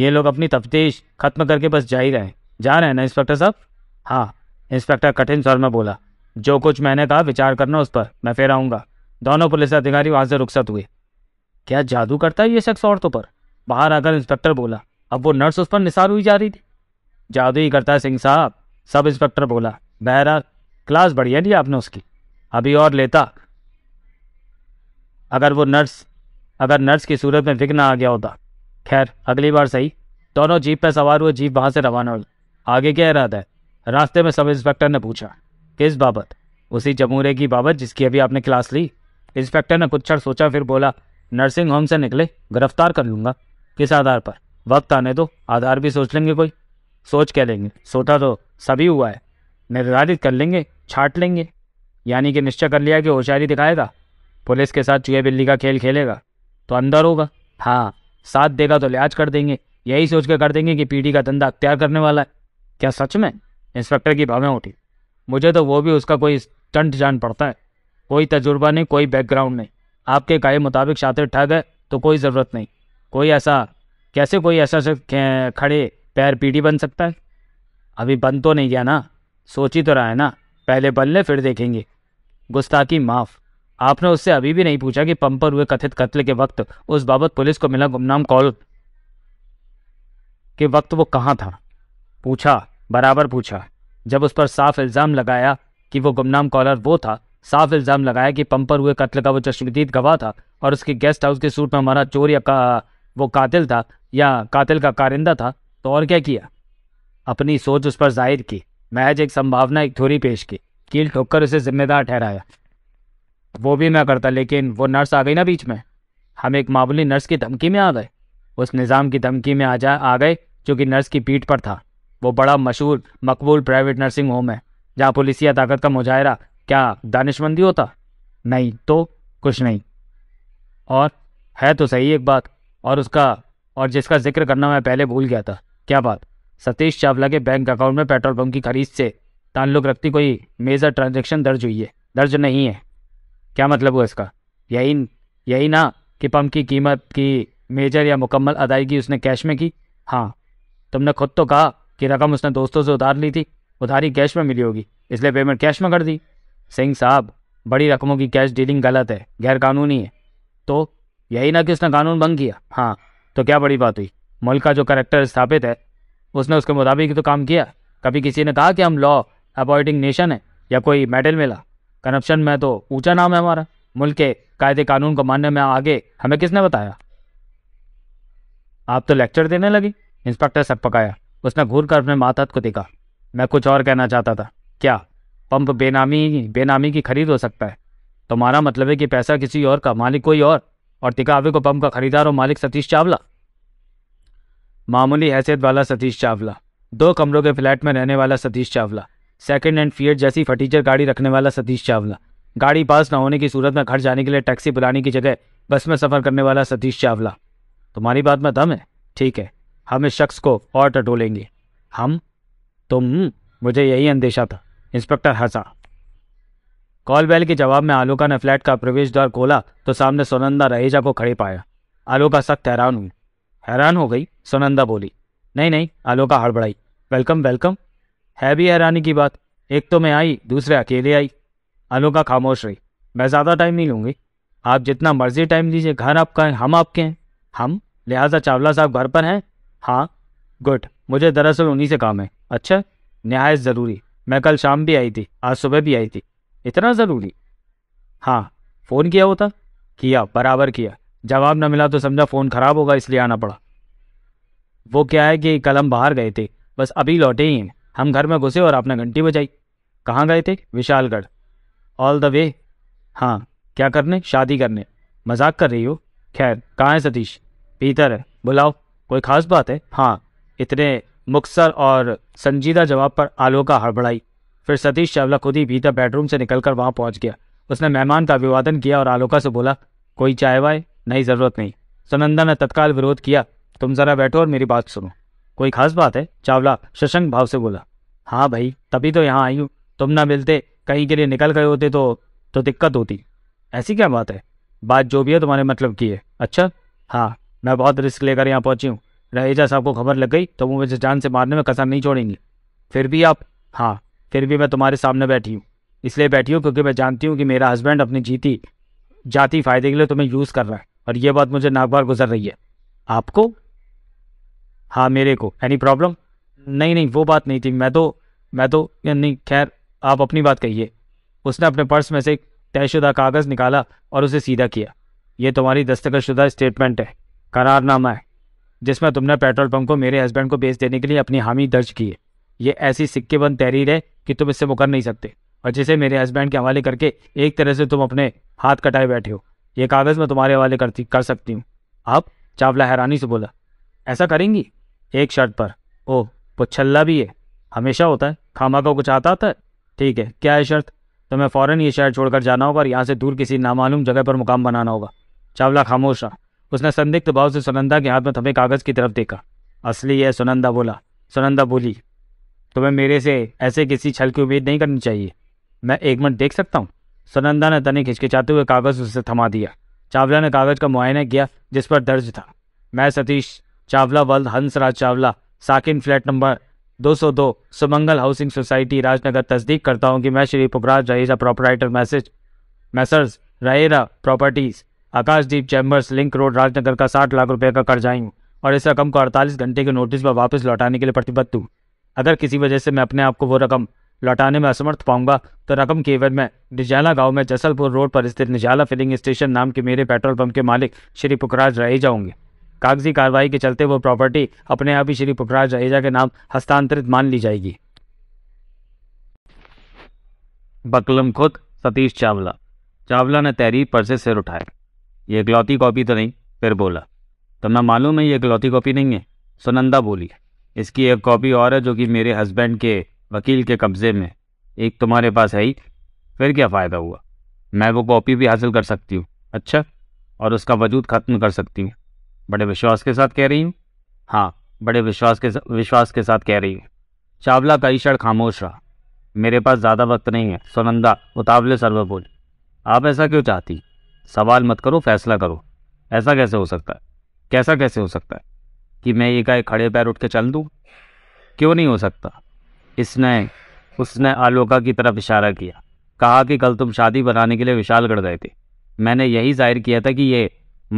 ये लोग अपनी तफ्तीश खत्म करके बस जा ही रहे जा रहे हैं ना इंस्पेक्टर साहब हाँ इंस्पेक्टर कठिन स्वर में बोला जो कुछ मैंने कहा विचार करना उस पर मैं फिर आऊँगा दोनों पुलिस अधिकारी वहां से रुखसत हुए क्या जादू करता है ये शख्स औरतों पर बाहर आकर इंस्पेक्टर बोला अब वो नर्स उस पर निसार हुई जा रही थी जादू ही करता है सिंह साहब सब इंस्पेक्टर बोला बहरा क्लास बढ़िया दी आपने उसकी अभी और लेता अगर वो नर्स अगर नर्स की सूरत में विघ्न आ गया होता खैर अगली बार सही दोनों जीप पर सवार हुए जीप वहां से रवाना हुई आगे क्या इरादा है रास्ते में सब इंस्पेक्टर ने पूछा किस बाबत उसी जमूरे की बाबत जिसकी अभी आपने क्लास ली इंस्पेक्टर ने कुछ क्षण सोचा फिर बोला नर्सिंग होम से निकले गिरफ्तार कर लूँगा किस आधार पर वक्त आने दो आधार भी सोच लेंगे कोई सोच कह लेंगे सोता तो सभी हुआ है निर्धारित कर लेंगे छाट लेंगे यानी कि निश्चय कर लिया कि होशियारी दिखाएगा पुलिस के साथ चूहे बिल्ली का खेल खेलेगा तो अंदर होगा हाँ साथ देगा तो लिहाज कर देंगे यही सोच के कर देंगे कि पीढ़ी का धंधा अख्तियार करने वाला है क्या सच में इंस्पेक्टर की भावें उठी मुझे तो वो भी उसका कोई स्टंट जान पड़ता है कोई तजुर्बा नहीं कोई बैकग्राउंड नहीं आपके कहे मुताबिक शातिर ठग है तो कोई ज़रूरत नहीं कोई ऐसा कैसे कोई ऐसा खड़े पैर पीढ़ी बन सकता है अभी बन तो नहीं गया ना सोच ही तो रहा है ना पहले बन ले फिर देखेंगे गुस्ताखी माफ़ आपने उससे अभी भी नहीं पूछा कि पंपर हुए कथित कत्ल के वक्त उस बाबत पुलिस को मिला गुमनाम कॉल के वक्त वो कहाँ था पूछा बराबर पूछा जब उस पर साफ इल्ज़ाम लगाया कि वो गुमनाम कॉलर वो था साफ इल्ज़ाम लगाया कि पंपर हुए कत्ल का वो चश्मदीद गवाह था और उसके गेस्ट हाउस के सूट में हमारा चोर या का वो कातिल था या कातिल का कारिंदा था तो और क्या किया अपनी सोच उस पर जाहिर की महज एक संभावना एक थ्योरी पेश की कील ठोक उसे जिम्मेदार ठहराया वो भी मैं करता लेकिन वो नर्स आ गई ना बीच में हम एक मामूली नर्स की धमकी में आ गए उस निज़ाम की धमकी में आ जा आ गए जो कि नर्स की पीठ पर था वो बड़ा मशहूर मकबूल प्राइवेट नर्सिंग होम है जहाँ पुलिसिया ताकत का मुजाहरा क्या दानिशमंदी होता नहीं तो कुछ नहीं और है तो सही एक बात और उसका और जिसका जिक्र करना मैं पहले भूल गया था क्या बात सतीश चावला के बैंक अकाउंट में पेट्रोल पंप की खरीद से ताल्लुक़ रखती कोई मेजर ट्रांजेक्शन दर्ज हुई है दर्ज नहीं है क्या मतलब हुआ इसका यही यही ना कि पंप की कीमत की मेजर या मुकम्मल अदायगी उसने कैश में की हाँ तुमने खुद तो कहा कि रकम उसने दोस्तों से उधार ली थी उधारी कैश में मिली होगी इसलिए पेमेंट कैश में कर दी सिंह साहब बड़ी रकमों की कैश डीलिंग गलत है गैरकानूनी है तो यही ना कि उसने कानून भंग किया हाँ तो क्या बड़ी बात हुई मुल्क का जो करेक्टर स्थापित है उसने उसके मुताबिक तो काम किया कभी किसी ने कहा कि हम लॉ अपॉइंटिंग नेशन है या कोई मेडल मिला करप्शन में तो ऊंचा नाम है हमारा मुल्क के कायदे कानून को मानने में आगे हमें किसने बताया आप तो लेक्चर देने लगी इंस्पेक्टर सब पकाया उसने घूर कर अपने मातात को देखा मैं कुछ और कहना चाहता था क्या पंप बेनामी बेनामी की खरीद हो सकता है तुम्हारा मतलब है कि पैसा किसी और का मालिक कोई और और तिकावे को पंप का खरीदार और मालिक सतीश चावला मामूली हैसियत वाला सतीश चावला दो कमरों के फ्लैट में रहने वाला Satish Chawla second hand Fiat जैसी फटीचर गाड़ी रखने वाला सतीश चावला गाड़ी पास न होने की सूरत में घर जाने के लिए टैक्सी बुलाने की जगह बस में सफ़र करने वाला सतीश चावला तुम्हारी बात में दम है ठीक है हम इस शख्स को और टटोलेंगे हम तुम मुझे यही अंदेशा था इंस्पेक्टर हंसा कॉल बेल के जवाब में आलोका ने फ्लैट का प्रवेश द्वार खोला तो सामने सोनंदा रहेजा को खड़े पाया आलोका सख्त हैरान हुई हैरान हो गई सोनंदा बोली नहीं नहीं आलोका हड़बड़ाई वेलकम वेलकम है भी हैरानी की बात एक तो मैं आई दूसरे अकेले आई आलोका खामोश रही मैं ज़्यादा टाइम नहीं लूँगी आप जितना मर्जी टाइम दीजिए घर आपका है हम आपके हैं हम लिहाजा चावला साहब घर पर हैं हाँ गुड मुझे दरअसल उन्हीं से काम है अच्छा नहायत ज़रूरी मैं कल शाम भी आई थी आज सुबह भी आई थी इतना ज़रूरी हाँ फ़ोन किया होता किया बराबर किया जवाब न मिला तो समझा फ़ोन ख़राब होगा इसलिए आना पड़ा वो क्या है कि कल हम बाहर गए थे बस अभी लौटे ही हैं हम घर में घुसे और आपने घंटी बजाई कहाँ गए थे विशालगढ़ ऑल द वे हाँ क्या करने शादी करने मजाक कर रही हो खैर कहाँ है सतीश पीतर है बुलाओ कोई ख़ास बात है हाँ इतने मुखसर और संजीदा जवाब पर आलोका हड़बड़ाई फिर सतीश चावला खुद ही भीतर बेडरूम से निकलकर वहाँ पहुँच गया उसने मेहमान का अभिवादन किया और आलोका से बोला कोई चाय वाय नहीं ज़रूरत नहीं सुनंदा ने तत्काल विरोध किया तुम ज़रा बैठो और मेरी बात सुनो कोई ख़ास बात है चावला शशंक भाव से बोला हाँ भाई तभी तो यहाँ आई हूँ तुम ना मिलते कहीं के लिए निकल गए होते तो तो दिक्कत होती ऐसी क्या बात है बात जो भी है तुम्हारे मतलब की है अच्छा हाँ मैं बहुत रिस्क लेकर यहाँ पहुँची हूँ रहेजा साहब को खबर लग गई तो वो मुझे जान से मारने में कसर नहीं छोड़ेंगी फिर भी आप हाँ फिर भी मैं तुम्हारे सामने बैठी हूँ इसलिए बैठी हूँ क्योंकि मैं जानती हूँ कि मेरा हस्बैंड अपनी जीती जाती फ़ायदे के लिए तुम्हें यूज़ कर रहा है और ये बात मुझे नागवार गुजर रही है आपको हाँ मेरे को एनी प्रॉब्लम नहीं नहीं वो बात नहीं थी मैं तो मैं तो नहीं खैर आप अपनी बात कहिए उसने अपने पर्स में से एक तयशुदा कागज़ निकाला और उसे सीधा किया ये तुम्हारी दस्तखत शुदा स्टेटमेंट है करारनामा है जिसमें तुमने पेट्रोल पंप को मेरे हस्बैंड को बेच देने के लिए अपनी हामी दर्ज की है ये ऐसी सिक्केबंद तहरीर है कि तुम इससे मुकर नहीं सकते और जिसे मेरे हस्बैंड के हवाले करके एक तरह से तुम अपने हाथ कटाए बैठे हो ये कागज़ मैं तुम्हारे हवाले करती कर सकती हूँ आप चावला हैरानी से बोला ऐसा करेंगी एक शर्त पर ओह पुछल्ला भी है हमेशा होता है खामा का कुछ आता आता है ठीक है क्या है शर्त तो मैं फ़ौरन ये शहर छोड़कर जाना होगा और यहाँ से दूर किसी नामालूम जगह पर मुकाम बनाना होगा चावला खामोश रहा उसने संदिग्ध भाव से सुनंदा के हाथ में थमे कागज़ की तरफ देखा असली है सुनंदा बोला सुनंदा बोली तुम्हें मेरे से ऐसे किसी छल की उम्मीद नहीं करनी चाहिए मैं एक मिनट देख सकता हूँ सुनंदा ने तनिक हिचकिचाते हुए कागज़ उससे थमा दिया चावला ने कागज़ का मुआयना किया जिस पर दर्ज था मैं सतीश चावला वल्द हंसराज चावला साकिन flat number 202 Sumangal housing society Rajnagar तस्दीक करता हूँ कि मैं Shri Pukhraj Raheja proprietor message messrs Raheja properties Akashdeep chambers link road Rajnagar का साठ लाख रुपये का कर्ज आई और इस रकम को अड़तालीस घंटे के नोटिस पर वापस लौटाने के लिए प्रतिबद्ध हूँ अगर किसी वजह से मैं अपने आप को वो रकम लौटाने में असमर्थ पाऊंगा तो रकम के एवज में निजाला गांव में जसलपुर रोड पर स्थित निजाला फिलिंग स्टेशन नाम के मेरे पेट्रोल पंप के मालिक श्री पुखराज रहेजा होंगे कागजी कार्रवाई के चलते वो प्रॉपर्टी अपने आप ही श्री पुखराज रहेजा के नाम हस्तांतरित मान ली जाएगी बकलम खुद सतीश चावला चावला ने तहरीर पर से सिर उठाया ये इकलौती कॉपी तो नहीं फिर बोला तुम्हें तो मालूम है ये इकलौती कॉपी नहीं है सुनंदा बोली इसकी एक कॉपी और है जो कि मेरे हस्बैंड के वकील के कब्ज़े में एक तुम्हारे पास है ही फिर क्या फ़ायदा हुआ मैं वो कॉपी भी हासिल कर सकती हूँ अच्छा और उसका वजूद ख़त्म कर सकती हूँ बड़े विश्वास के साथ कह रही हूँ हाँ बड़े विश्वास के विश्वास के साथ कह रही हूँ चावला का ईशर खामोश रहा मेरे पास ज़्यादा वक्त नहीं है सुनंदा उतावले सर्व बोल आप ऐसा क्यों चाहती सवाल मत करो फैसला करो ऐसा कैसे हो सकता है कैसा कैसे हो सकता है कि मैं ये गाय खड़े पैर उठ के चल दूँ क्यों नहीं हो सकता इसने उसने आलोका की तरफ इशारा किया कहा कि कल तुम शादी बनाने के लिए विशालगढ़ गए थे मैंने यही जाहिर किया था कि ये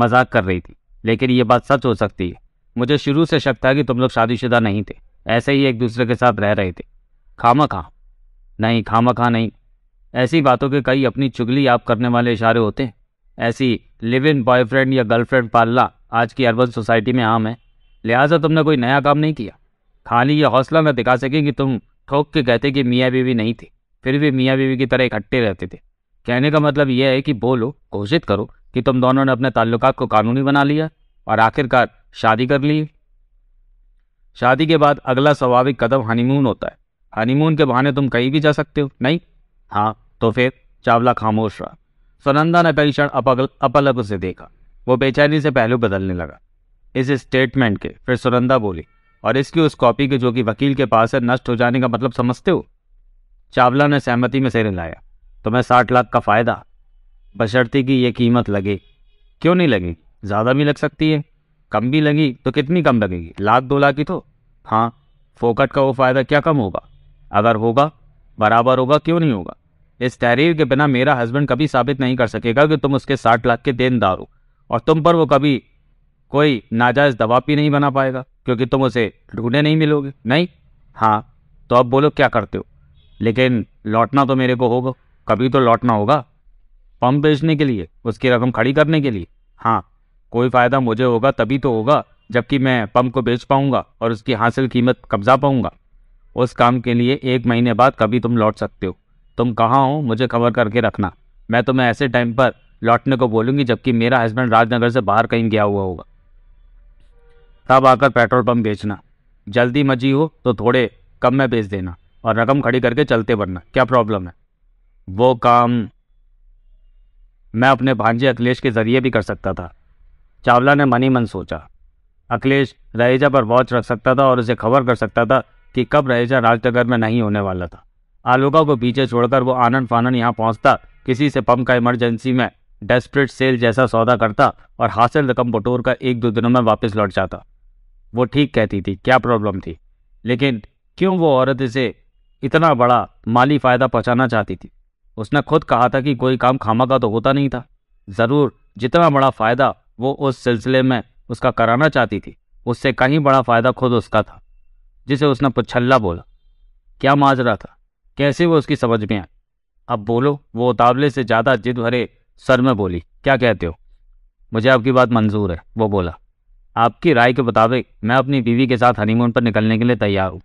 मजाक कर रही थी लेकिन ये बात सच हो सकती है मुझे शुरू से शक था कि तुम लोग शादीशुदा नहीं थे ऐसे ही एक दूसरे के साथ रह रहे थे खामा खा नहीं खामा खा नहीं ऐसी बातों के कई अपनी चुगली आप करने वाले इशारे होते हैं ऐसी लिव इन बॉयफ्रेंड या गर्लफ्रेंड पालना आज की अर्बन सोसाइटी में आम है लिहाजा तुमने कोई नया काम नहीं किया खाली यह हौसला न दिखा सके कि तुम ठोक के कहते कि मियाँ बीवी नहीं थी फिर भी मियाँ बीवी की तरह इकट्ठे रहते थे कहने का मतलब यह है कि बोलो घोषित करो कि तुम दोनों ने अपने ताल्लुक को कानूनी बना लिया और आखिरकार शादी कर ली शादी के बाद अगला स्वाभाविक कदम हनीमून होता है हनीमून के बहाने तुम कहीं भी जा सकते हो नहीं हाँ तो फिर चावला खामोश रहा सुनंदा ने क्षण अपगल अपलग से देखा वो बेचैनी से पहलू बदलने लगा इस स्टेटमेंट के फिर सुनंदा बोली और इसकी उस कॉपी के जो कि वकील के पास है नष्ट हो जाने का मतलब समझते हो चावला ने सहमति में सिर हिलाया तो मैं साठ लाख का फ़ायदा बशर्ती की ये कीमत लगे क्यों नहीं लगी ज़्यादा भी लग सकती है कम भी लगी तो कितनी कम लगेगी लाख दो लाख की तो हाँ फोकट का वो फ़ायदा क्या कम होगा अगर होगा बराबर होगा क्यों नहीं होगा इस तहरीर के बिना मेरा हस्बैंड कभी साबित नहीं कर सकेगा कि तुम उसके साठ लाख के देनदार हो और तुम पर वो कभी कोई नाजायज दबाव भी नहीं बना पाएगा क्योंकि तुम उसे ढूंढे नहीं मिलोगे नहीं हाँ तो अब बोलो क्या करते हो लेकिन लौटना तो मेरे को होगा कभी तो लौटना होगा पम्प बेचने के लिए उसकी रकम खड़ी करने के लिए हाँ कोई फ़ायदा मुझे होगा तभी तो होगा जबकि मैं पम्प को बेच पाऊँगा और उसकी हासिल कीमत कब्जा पाऊँगा उस काम के लिए एक महीने बाद कभी तुम लौट सकते हो तुम कहाँ हो मुझे कवर करके रखना मैं तुम्हें ऐसे टाइम पर लौटने को बोलूँगी जबकि मेरा हस्बैंड राजनगर से बाहर कहीं गया हुआ होगा तब आकर पेट्रोल पंप बेचना जल्दी मजी हो तो थोड़े कम में बेच देना और रकम खड़ी करके चलते बनना क्या प्रॉब्लम है वो काम मैं अपने भांजे अखिलेश के ज़रिए भी कर सकता था चावला ने मनी मन सोचा अखिलेश रहेजा पर वॉच रख सकता था और उसे खबर कर सकता था कि कब रहेजा राजनगर में नहीं होने वाला था आलोका को पीछे छोड़कर वो आनंद फानन यहाँ पहुँचता किसी से पंप का इमरजेंसी में डेस्परेट सेल जैसा सौदा करता और हासिल रकम बटोर का एक दो दिनों में वापस लौट जाता वो ठीक कहती थी क्या प्रॉब्लम थी लेकिन क्यों वो औरत इसे इतना बड़ा माली फ़ायदा पहुँचाना चाहती थी उसने खुद कहा था कि कोई काम खामा का तो होता नहीं था ज़रूर जितना बड़ा फ़ायदा वो उस सिलसिले में उसका कराना चाहती थी उससे कहीं बड़ा फ़ायदा खुद उसका था जिसे उसने पुछल्ला बोला क्या माजरा था कैसे वो उसकी समझ में आए अब बोलो वो उतावले से ज़्यादा जिद भरे सर में बोली क्या कहते हो मुझे आपकी बात मंजूर है वो बोला आपकी राय के मुताबिक मैं अपनी बीवी के साथ हनीमून पर निकलने के लिए तैयार हूँ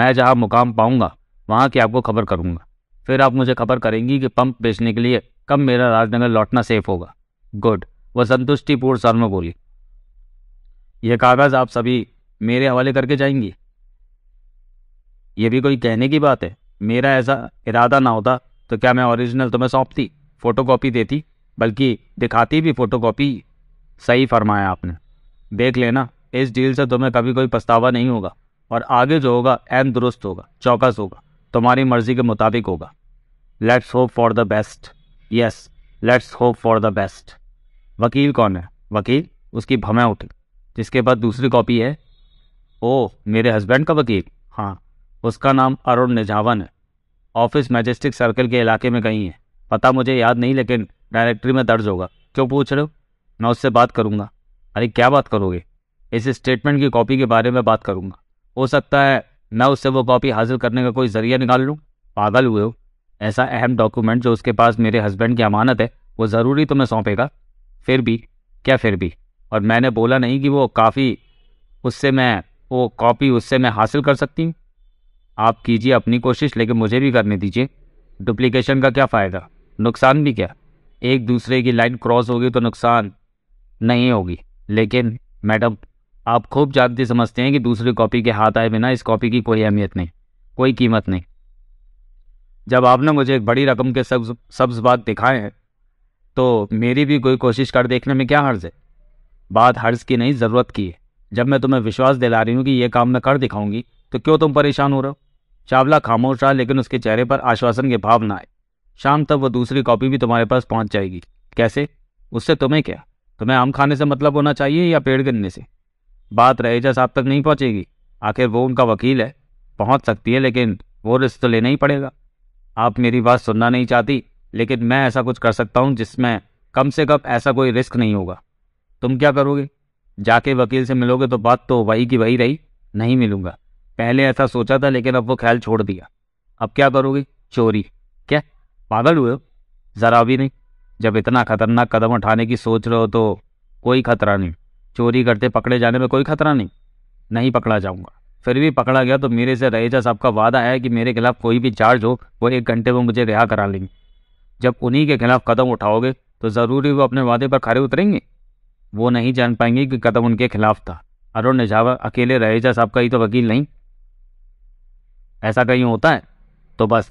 मैं जहाँ मुकाम पाऊँगा वहाँ की आपको खबर करूँगा फिर आप मुझे खबर करेंगी कि पंप बेचने के लिए कब मेरा राजनगर लौटना सेफ होगा गुड वह संतुष्टिपूर्ण सर में बोली यह कागज़ आप सभी मेरे हवाले करके जाएंगी ये भी कोई कहने की बात है मेरा ऐसा इरादा ना होता तो क्या मैं ओरिजिनल तुम्हें तो सौंपती फ़ोटोकॉपी देती बल्कि दिखाती भी फ़ोटोकॉपी सही फरमाया आपने देख लेना इस डील से तुम्हें कभी कोई पछतावा नहीं होगा और आगे जो होगा एन दुरुस्त होगा चौकस होगा तुम्हारी मर्ज़ी के मुताबिक होगा let's hope for the best yes let's hope for the best वकील कौन है वकील उसकी भमें उठी जिसके बाद दूसरी कॉपी है ओह मेरे हस्बैंड का वकील हाँ उसका नाम अरुण निझावन है ऑफिस मैजेस्टिक सर्कल के इलाके में कहीं है पता मुझे याद नहीं लेकिन डायरेक्टरी में दर्ज होगा क्यों पूछ रहे हो मैं उससे बात करूँगा अरे क्या बात करोगे इस स्टेटमेंट की कॉपी के बारे में बात करूँगा हो सकता है मैं उससे वो कॉपी हासिल करने का कोई जरिया निकाल लूँ पागल हुए हो ऐसा अहम डॉक्यूमेंट जो उसके पास मेरे हस्बैंड की अमानत है वो ज़रूरी तो मैं सौंपेगा फिर भी क्या फिर भी और मैंने बोला नहीं कि वो काफ़ी उससे मैं वो कॉपी उससे मैं हासिल कर सकती हूँ आप कीजिए अपनी कोशिश लेकिन मुझे भी करने दीजिए डुप्लीकेशन का क्या फ़ायदा नुकसान भी क्या एक दूसरे की लाइन क्रॉस होगी तो नुकसान नहीं होगी लेकिन मैडम आप खूब जानते समझते हैं कि दूसरी कॉपी के हाथ आए बिना इस कॉपी की कोई अहमियत नहीं कोई कीमत नहीं जब आपने मुझे एक बड़ी रकम के सब्ज सब्ज बाग दिखाए हैं तो मेरी भी कोई कोशिश कर देखने में क्या हर्ज है बात हर्ज की नहीं ज़रूरत की है जब मैं तुम्हें विश्वास दिला रही हूँ कि यह काम मैं कर दिखाऊंगी तो क्यों तुम परेशान हो रहे हो चावला खामोश रहा लेकिन उसके चेहरे पर आश्वासन के भाव ना आए शाम तक वह दूसरी कॉपी भी तुम्हारे पास पहुंच जाएगी कैसे उससे तुम्हें क्या तुम्हें आम खाने से मतलब होना चाहिए या पेड़ गिरने से बात रहेजा साहब तक नहीं पहुंचेगी आखिर वो उनका वकील है पहुंच सकती है लेकिन वो रिस्क तो लेना ही पड़ेगा आप मेरी बात सुनना नहीं चाहती लेकिन मैं ऐसा कुछ कर सकता हूँ जिसमें कम से कम ऐसा कोई रिस्क नहीं होगा तुम क्या करोगे जाके वकील से मिलोगे तो बात तो वही की वही रही नहीं मिलूंगा पहले ऐसा सोचा था लेकिन अब वो ख्याल छोड़ दिया अब क्या करोगे चोरी क्या पागल हुए हो ज़रा भी नहीं जब इतना खतरनाक कदम उठाने की सोच रहे हो तो कोई खतरा नहीं चोरी करते पकड़े जाने में कोई खतरा नहीं नहीं पकड़ा जाऊंगा फिर भी पकड़ा गया तो मेरे से रहेजा साहब का वादा है कि मेरे खिलाफ कोई भी चार्ज हो वो एक घंटे में मुझे रिहा करा लेंगे जब उन्हीं के खिलाफ कदम उठाओगे तो ज़रूरी वो अपने वादे पर खड़े उतरेंगे वो नहीं जान पाएंगे कि कदम उनके खिलाफ था अरुण निझावा अकेले रहेजा साहब का ही तो वकील नहीं ऐसा कहीं होता है तो बस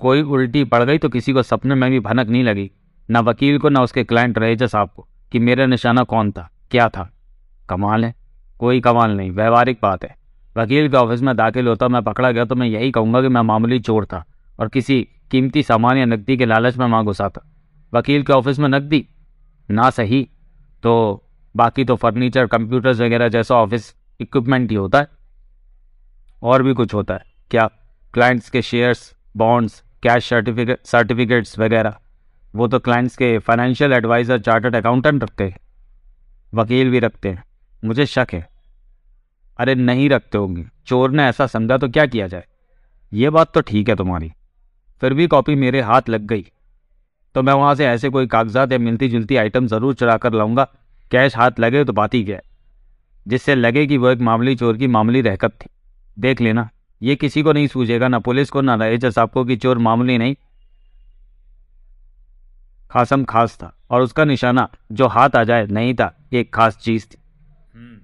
कोई उल्टी पड़ गई तो किसी को सपने में भी भनक नहीं लगी ना वकील को ना उसके क्लाइंट रहेजा साहब को कि मेरा निशाना कौन था क्या था कमाल है कोई कमाल नहीं व्यवहारिक बात है वकील के ऑफिस में दाखिल होता मैं पकड़ा गया तो मैं यही कहूँगा कि मैं मामूली चोर था और किसी कीमती सामान या नकदी के लालच में वहाँ घुसा था वकील के ऑफिस में नकदी ना सही तो बाकी तो फर्नीचर कंप्यूटर्स वगैरह जैसा ऑफिस इक्विपमेंट ही होता है और भी कुछ होता है क्या क्लाइंट्स के shares bonds cash certificate certificates वगैरह वो तो क्लाइंट्स के फाइनेंशियल एडवाइज़र चार्टर्ड अकाउंटेंट रखते हैं वकील भी रखते हैं मुझे शक है अरे नहीं रखते होंगे चोर ने ऐसा समझा तो क्या किया जाए ये बात तो ठीक है तुम्हारी फिर भी कॉपी मेरे हाथ लग गई तो मैं वहाँ से ऐसे कोई कागजात या मिलती जुलती आइटम ज़रूर चुरा कर लाऊंगा कैश हाथ लगे तो बात ही क्या जिससे लगे कि वो एक मामूली चोर की मामूली रहकत थी देख लेना ये किसी को नहीं सूझेगा ना पुलिस को ना रहे जैसा आपको कि चोर मामूली नहीं खासम खास था और उसका निशाना जो हाथ आ जाए नहीं था ये एक खास चीज़ थी हम्म।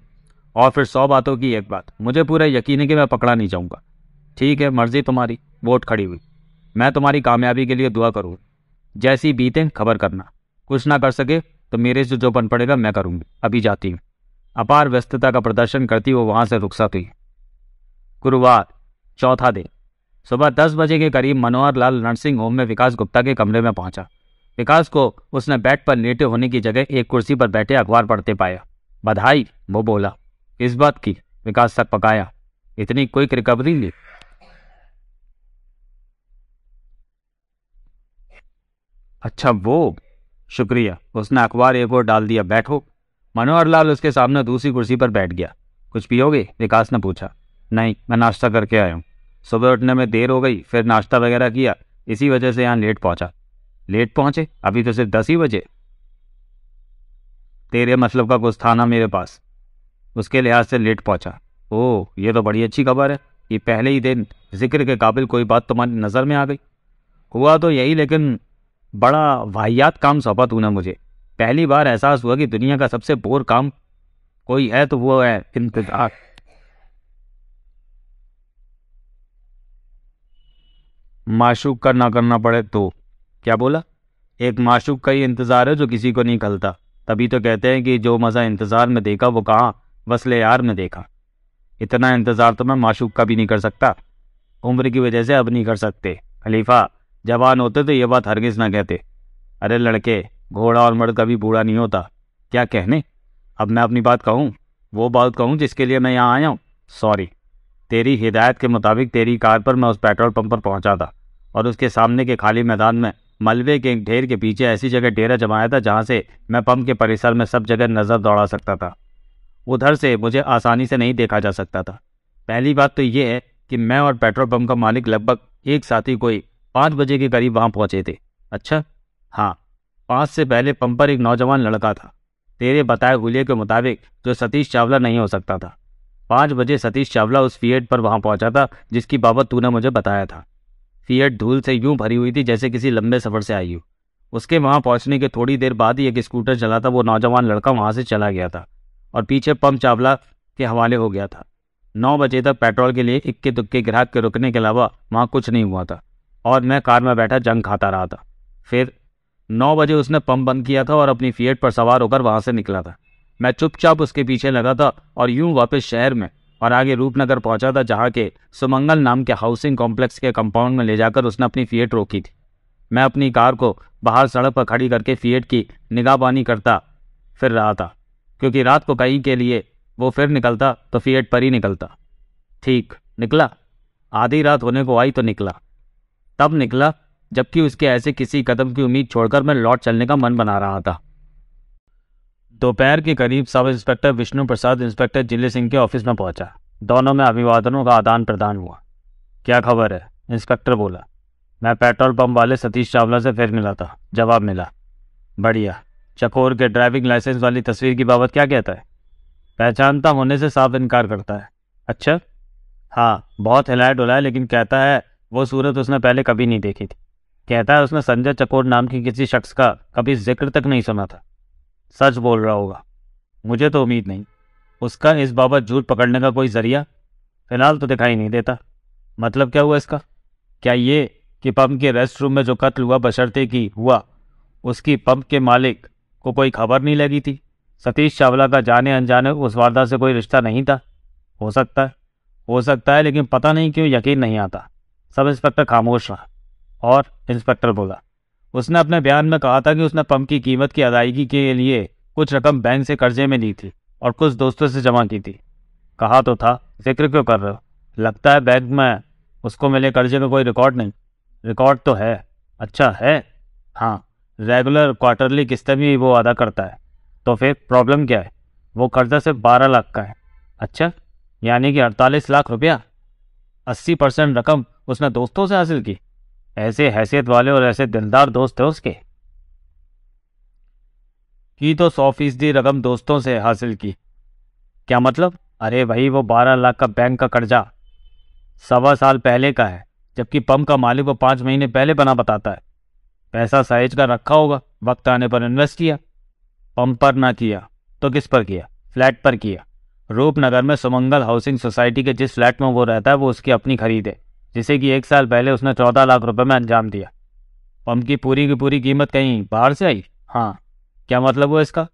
और फिर सौ बातों की एक बात मुझे पूरा यकीन है कि मैं पकड़ा नहीं जाऊंगा ठीक है मर्जी तुम्हारी वोट खड़ी हुई मैं तुम्हारी कामयाबी के लिए दुआ करूँ जैसी बीतें खबर करना कुछ ना कर सके तो मेरे से जो बन पड़ेगा मैं करूँगी अभी जाती हूँ अपार व्यस्तता का प्रदर्शन करती वो वहाँ से सकती हुई गुरुवार चौथा दिन सुबह दस बजे के करीब मनोहर लाल नर्सिंग होम में विकास गुप्ता के कमरे में पहुंचा विकास को उसने बेड पर लेटे होने की जगह एक कुर्सी पर बैठे अखबार पढ़ते पाया बधाई वो बोला इस बात की विकास तक पकाया इतनी क्विक रिकवरी ली अच्छा वो शुक्रिया उसने अखबार एक और डाल दिया बैठो मनोहर लाल उसके सामने दूसरी कुर्सी पर बैठ गया कुछ पियोगे विकास ने पूछा नहीं मैं नाश्ता करके आया हूँ सुबह उठने में देर हो गई फिर नाश्ता वगैरह किया इसी वजह से यहाँ लेट पहुँचा लेट पहुँचे अभी तो सिर्फ दस ही बजे तेरे मतलब का कुछ था ना मेरे पास उसके लिहाज से लेट पहुँचा ओह ये तो बड़ी अच्छी खबर है ये पहले ही दिन जिक्र के काबिल कोई बात तुम्हारी नज़र में आ गई हुआ तो यही लेकिन बड़ा वाहियात काम सौंपा तू ना मुझे पहली बार एहसास हुआ कि दुनिया का सबसे बोर काम कोई है तो वो है इंतजार माशूक का ना करना पड़े तो क्या बोला एक माशूक का ही इंतज़ार है जो किसी को नहीं खलता तभी तो कहते हैं कि जो मज़ा इंतज़ार में देखा वो कहाँ वसले यार में देखा इतना इंतज़ार तो मैं माशूक का भी नहीं कर सकता उम्र की वजह से अब नहीं कर सकते खलीफा जवान होते तो ये बात हरगिज़ ना कहते अरे लड़के घोड़ा और मर्द कभी बूढ़ा नहीं होता क्या कहने अब मैं अपनी बात कहूँ वो बात कहूँ जिसके लिए मैं यहाँ आया हूँ सॉरी तेरी हिदायत के मुताबिक तेरी कार पर मैं उस पेट्रोल पंप पर पहुंचा था और उसके सामने के खाली मैदान में मलबे के एक ढेर के पीछे ऐसी जगह डेरा जमाया था जहाँ से मैं पंप के परिसर में सब जगह नज़र दौड़ा सकता था उधर से मुझे आसानी से नहीं देखा जा सकता था पहली बात तो ये है कि मैं और पेट्रोल पंप का मालिक लगभग एक साथ ही कोई पाँच बजे के करीब वहाँ पहुँचे थे अच्छा हाँ पाँच से पहले पंप पर एक नौजवान लड़का था तेरे बताए गुलिये के मुताबिक जो सतीश चावला नहीं हो सकता था पाँच बजे सतीश चावला उस फीएड पर वहाँ पहुँचा था जिसकी बाबत तूने मुझे बताया था फीएड धूल से यूं भरी हुई थी जैसे किसी लंबे सफ़र से आई हो उसके वहाँ पहुँचने के थोड़ी देर बाद ही एक स्कूटर चला था वो नौजवान लड़का वहाँ से चला गया था और पीछे पंप चावला के हवाले हो गया था नौ बजे तक पेट्रोल के लिए इक्के दुक्के ग्राहक के रुकने के अलावा वहाँ कुछ नहीं हुआ था और मैं कार में बैठा जंग खाता रहा था फिर नौ बजे उसने पंप बंद किया था और अपनी फीएड पर सवार होकर वहाँ से निकला था मैं चुपचाप उसके पीछे लगा था और यूं वापस शहर में और आगे रूपनगर पहुंचा था जहाँ के सुमंगल नाम के हाउसिंग कॉम्प्लेक्स के कंपाउंड में ले जाकर उसने अपनी फीएट रोकी थी मैं अपनी कार को बाहर सड़क पर खड़ी करके फीएट की निगाहबानी करता फिर रहा था क्योंकि रात को कहीं के लिए वो फिर निकलता तो फीएट पर ही निकलता ठीक निकला आधी रात होने को आई तो निकला तब निकला जबकि उसके ऐसे किसी कदम की उम्मीद छोड़कर मैं लौट चलने का मन बना रहा था दोपहर के करीब सब इंस्पेक्टर विष्णु प्रसाद इंस्पेक्टर जिले सिंह के ऑफिस में पहुंचा दोनों में अभिवादनों का आदान प्रदान हुआ क्या खबर है इंस्पेक्टर बोला मैं पेट्रोल पंप वाले सतीश चावला से फिर मिला था जवाब मिला बढ़िया चकोर के ड्राइविंग लाइसेंस वाली तस्वीर की बाबत क्या कहता है पहचानता होने से साफ इनकार करता है अच्छा हाँ बहुत हिलाया डुलाया लेकिन कहता है वो सूरत उसने पहले कभी नहीं देखी थी कहता है उसने संजय चकोर नाम के किसी शख्स का कभी जिक्र तक नहीं सुना था सच बोल रहा होगा मुझे तो उम्मीद नहीं उसका इस बाबत झूठ पकड़ने का कोई जरिया फिलहाल तो दिखाई नहीं देता मतलब क्या हुआ इसका क्या ये कि पंप के रेस्ट रूम में जो कत्ल हुआ बशर्ते कि हुआ उसकी पंप के मालिक को कोई खबर नहीं लगी थी सतीश चावला का जाने अनजाने उस वारदात से कोई रिश्ता नहीं था हो सकता है हो सकता है लेकिन पता नहीं क्यों यकीन नहीं आता सब इंस्पेक्टर खामोश रहा और इंस्पेक्टर बोला उसने अपने बयान में कहा था कि उसने पंप की कीमत की अदायगी के लिए कुछ रकम बैंक से कर्जे में ली थी और कुछ दोस्तों से जमा की थी कहा तो था जिक्र क्यों कर रहे हो लगता है बैंक में उसको मिले कर्जे का कोई रिकॉर्ड नहीं रिकॉर्ड तो है अच्छा है हाँ रेगुलर क्वार्टरली किस्तें भी वो अदा करता है तो फिर प्रॉब्लम क्या है वो कर्जा सिर्फ बारह लाख का है अच्छा यानी कि अड़तालीस लाख रुपया अस्सी परसेंट रकम उसने दोस्तों से हासिल की ऐसे हैसियत वाले और ऐसे दिलदार दोस्त हैं उसके की तो सौ फीसदी रकम दोस्तों से हासिल की क्या मतलब अरे भाई वो बारह लाख का बैंक का कर्जा सवा साल पहले का है जबकि पंप का मालिक वो पाँच महीने पहले बना बताता है पैसा सहेज का रखा होगा वक्त आने पर इन्वेस्ट किया पंप पर ना किया तो किस पर किया फ्लैट पर किया रूपनगर में सुमंगल हाउसिंग सोसाइटी के जिस फ्लैट में वो रहता है वो उसकी अपनी खरीद है जिसे कि एक साल पहले उसने चौदह लाख रुपए में अंजाम दिया पंप की पूरी की पूरी कीमत कहीं बाहर से आई हाँ क्या मतलब हुआ इसका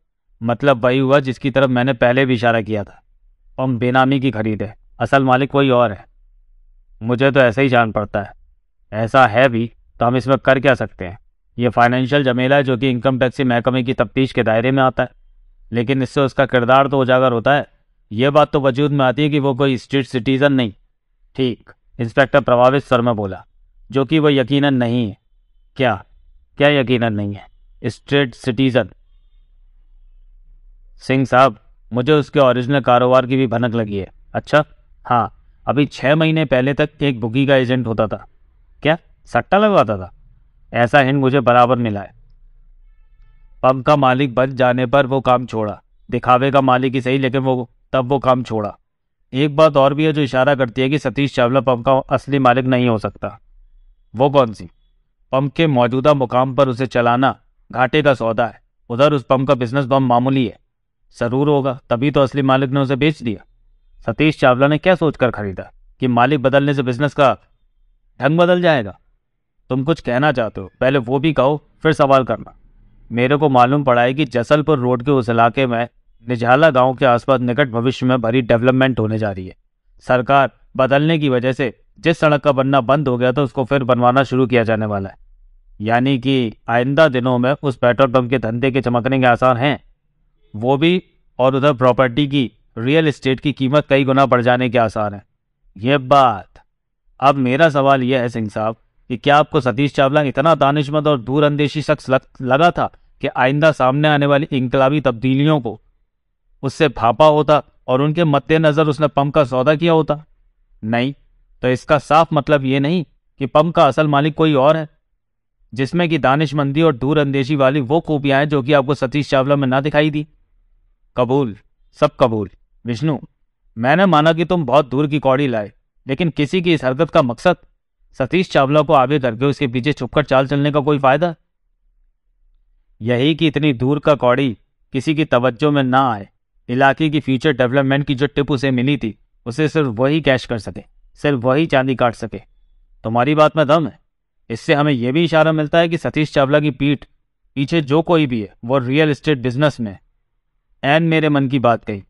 मतलब वही हुआ जिसकी तरफ मैंने पहले भी इशारा किया था पंप बेनामी की खरीद है असल मालिक कोई और है मुझे तो ऐसा ही जान पड़ता है ऐसा है भी तो हम इसमें कर क्या सकते हैं ये फाइनेंशियल जमेला है जो कि इनकम टैक्सी महकमे की तफ्तीश के दायरे में आता है लेकिन इससे उसका किरदार तो उजागर होता है ये बात तो वजूद में आती है कि वो कोई स्ट्रीट सिटीज़न नहीं ठीक इंस्पेक्टर प्रभावित स्वर में बोला जो कि वह यकीनन नहीं है क्या क्या यकीनन नहीं है स्ट्रेट सिटीजन सिंह साहब मुझे उसके ओरिजिनल कारोबार की भी भनक लगी है अच्छा हाँ अभी छः महीने पहले तक एक बुकी का एजेंट होता था क्या सट्टा लगवाता था ऐसा हिंड मुझे बराबर मिला है पंप का मालिक बच जाने पर वो काम छोड़ा दिखावे का मालिक ही सही लेकिन वो तब वो काम छोड़ा एक बात और भी है जो इशारा करती है कि सतीश चावला पंप का असली मालिक नहीं हो सकता वो कौन सी पंप के मौजूदा मुकाम पर उसे चलाना घाटे का सौदा है उधर उस पंप का बिजनेस बम मामूली है जरूर होगा तभी तो असली मालिक ने उसे बेच दिया सतीश चावला ने क्या सोचकर खरीदा कि मालिक बदलने से बिजनेस का ढंग बदल जाएगा तुम कुछ कहना चाहते हो पहले वो भी कहो फिर सवाल करना मेरे को मालूम पड़ा है कि जसलपुर रोड के उस इलाके में निझाला गांव के आसपास निकट भविष्य में भरी डेवलपमेंट होने जा रही है सरकार बदलने की वजह से जिस सड़क का बनना बंद हो गया था उसको फिर बनवाना शुरू किया जाने वाला है यानी कि आइंदा दिनों में उस पेट्रोल पंप के धंधे के चमकने के आसार हैं वो भी और उधर प्रॉपर्टी की रियल इस्टेट की कीमत कई गुना बढ़ जाने के आसार हैं ये बात अब मेरा सवाल यह है सिंह साहब कि क्या आपको सतीश चावला इतना दानिशमंद और दूरअंदेशी शख्स लग, लगा था कि आइंदा सामने आने वाली इंकलाबी तब्दीलियों को उससे भापा होता और उनके मद्देनज़र उसने पंप का सौदा किया होता नहीं तो इसका साफ मतलब ये नहीं कि पंप का असल मालिक कोई और है जिसमें कि दानिशमंदी और दूरअंदेशी वाली वो खूबियां हैं जो कि आपको सतीश चावला में ना दिखाई दी कबूल सब कबूल विष्णु मैंने माना कि तुम बहुत दूर की कौड़ी लाए लेकिन किसी की इस हरकत का मकसद सतीश चावला को आगे करके उसके पीछे छुपकर चाल चलने का कोई फायदा यही कि इतनी दूर का कौड़ी किसी की तवज्जो में ना आए इलाके की फ्यूचर डेवलपमेंट की जो टिप उसे मिली थी उसे सिर्फ वही कैश कर सके सिर्फ वही चांदी काट सके तुम्हारी बात में दम है इससे हमें यह भी इशारा मिलता है कि सतीश चावला की पीठ पीछे जो कोई भी है वो रियल इस्टेट बिजनेस में एन मेरे मन की बात कही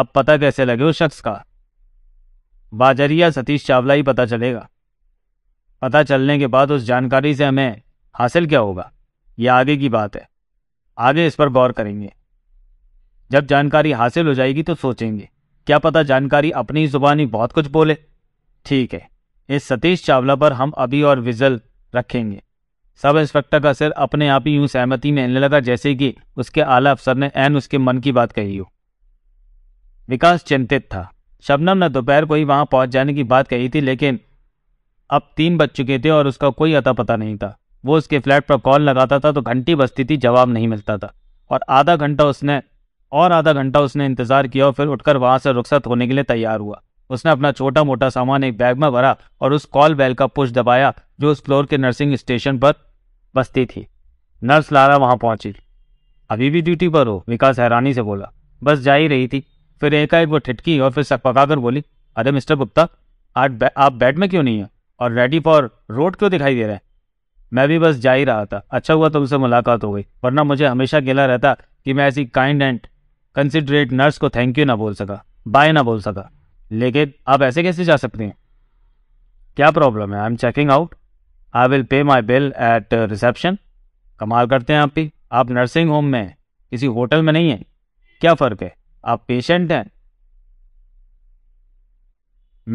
अब पता कैसे लगे उस शख्स का बाजरिया सतीश चावला ही पता चलेगा पता चलने के बाद उस जानकारी से हमें हासिल क्या होगा यह आगे की बात है आगे इस पर गौर करेंगे जब जानकारी हासिल हो जाएगी तो सोचेंगे क्या पता जानकारी अपनी जुबानी बहुत कुछ बोले ठीक है इस सतीश चावला पर हम अभी और विजल रखेंगे सब इंस्पेक्टर का सिर अपने आप ही यूं सहमति में हिलने लगा जैसे कि उसके आला अफसर ने एन उसके मन की बात कही हो विकास चिंतित था शबनम ने दोपहर को ही वहां पहुंच जाने की बात कही थी लेकिन अब तीन बज चुके थे और उसका कोई अता पता नहीं था वो उसके फ्लैट पर कॉल लगाता था तो घंटी बजती थी जवाब नहीं मिलता था और आधा घंटा उसने और आधा घंटा उसने इंतजार किया और फिर उठकर वहां से रुख्सत होने के लिए तैयार हुआ उसने अपना छोटा मोटा सामान एक बैग में भरा और उस कॉल बेल का पुश दबाया जो उस फ्लोर के नर्सिंग स्टेशन पर बसती थी नर्स लारा वहां पहुंची अभी भी ड्यूटी पर हो विकास हैरानी से बोला बस जा ही रही थी फिर एकाएक वो ठिटकी और फिर पका कर बोली अरे मिस्टर गुप्ता आज बै, आप बेड में क्यों नहीं हैं और रेडी फॉर रोड क्यों दिखाई दे रहे हैं मैं भी बस जा ही रहा था अच्छा हुआ तुमसे मुलाकात हो गई वरना मुझे हमेशा गिला रहता कि मैं ऐसी काइंड एंड कंसिडरेट नर्स को थैंक यू ना बोल सका बाय ना बोल सका लेकिन आप ऐसे कैसे जा सकते हैं क्या प्रॉब्लम है I am checking out I will pay my bill eight reception कमाल करते हैं आप भी आप नर्सिंग होम में हैं किसी होटल में नहीं है क्या फ़र्क है आप पेशेंट हैं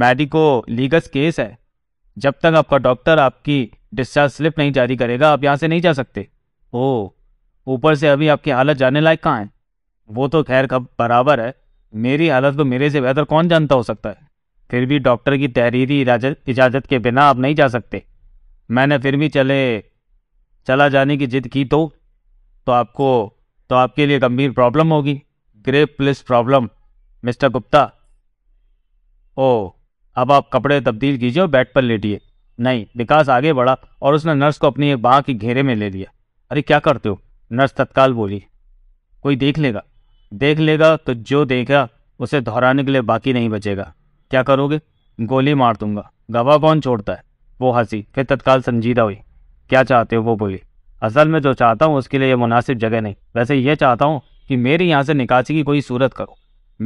मेडिको लीगस केस है जब तक आपका डॉक्टर आपकी डिस्चार्ज स्लिप नहीं जारी करेगा आप यहाँ से नहीं जा सकते ओ ऊपर से अभी आपकी हालत जाने लायक कहाँ है वो तो खैर कब बराबर है मेरी हालत तो मेरे से बेहतर कौन जानता हो सकता है फिर भी डॉक्टर की तहरीरी इजाज़त के बिना आप नहीं जा सकते मैंने फिर भी चले चला जाने की जिद की तो तो आपको तो आपके लिए गंभीर प्रॉब्लम होगी ग्रे प्लस प्रॉब्लम मिस्टर गुप्ता ओ अब आप कपड़े तब्दील कीजिए और बेड पर लेटिए नहीं विकास आगे बढ़ा और उसने नर्स को अपनी एक बाह के घेरे में ले लिया अरे क्या करते हो नर्स तत्काल बोली कोई देख लेगा देख लेगा तो जो देखा उसे दोहराने के लिए बाकी नहीं बचेगा क्या करोगे गोली मार दूंगा गवाह कौन छोड़ता है वो हंसी फिर तत्काल संजीदा हुई क्या चाहते हो वो बोली असल में जो चाहता हूँ उसके लिए यह मुनासिब जगह नहीं वैसे यह चाहता हूँ कि मेरी यहाँ से निकासी की कोई सूरत करो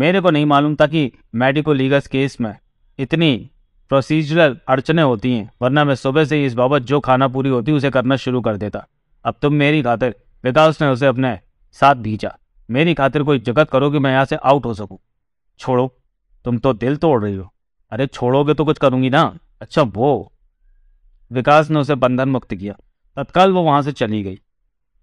मेरे को नहीं मालूम था कि मेडिको लीगस केस में इतनी प्रोसीजरल अड़चने होती हैं वरना मैं सुबह से ही इस बाबत जो खाना पूरी होती उसे करना शुरू कर देता अब तुम मेरी खातिर विकास ने उसे अपने साथ भेजा मेरी खातिर कोई जगत करो कि मैं यहाँ से आउट हो सकूँ छोड़ो तुम तो दिल तोड़ रही हो अरे छोड़ोगे तो कुछ करूँगी ना अच्छा वो विकास ने उसे बंधन मुक्त किया तत्काल वो वहाँ से चली गई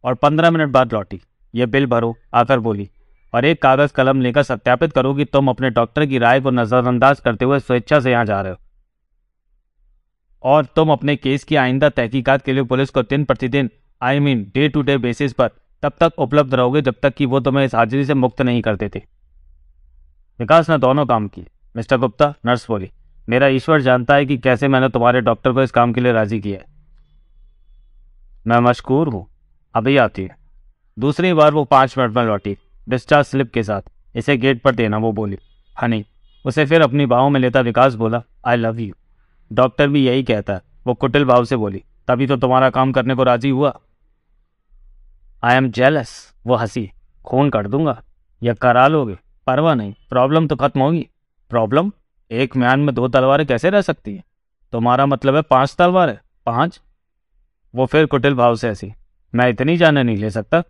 और पंद्रह मिनट बाद लौटी ये बिल भरो आकर बोली और एक कागज़ कलम लेकर सत्यापित करो कि तुम अपने डॉक्टर की राय को नज़रअंदाज करते हुए स्वेच्छा से यहाँ जा रहे हो और तुम अपने केस की आइंदा तहकीकात के लिए पुलिस को दिन प्रतिदिन I mean day to day basis पर तब तक उपलब्ध रहोगे जब तक कि वो तुम्हें इस हाजिरी से मुक्त नहीं करते थे विकास ने दोनों काम किए मिस्टर गुप्ता नर्स बोली मेरा ईश्वर जानता है कि कैसे मैंने तुम्हारे डॉक्टर को इस काम के लिए राज़ी किया है मैं मशकूर हूँ अभी आती है दूसरी बार वो पाँच मिनट में लौटी डिस्चार्ज स्लिप के साथ इसे गेट पर देना वो बोली हनी उसे फिर अपनी बाहों में लेता विकास बोला आई लव यू डॉक्टर भी यही कहता है वो कुटिल भाव से बोली तभी तो तुम्हारा काम करने को राज़ी हुआ आई एम जेलस वो हंसी खून कर दूंगा या करा लोगे परवा नहीं प्रॉब्लम तो खत्म होगी प्रॉब्लम एक म्यान में दो तलवारें कैसे रह सकती हैं तुम्हारा मतलब है पांच तलवार पांच वो फिर कुटिल भाव से ऐसी मैं इतनी जाने नहीं ले सकता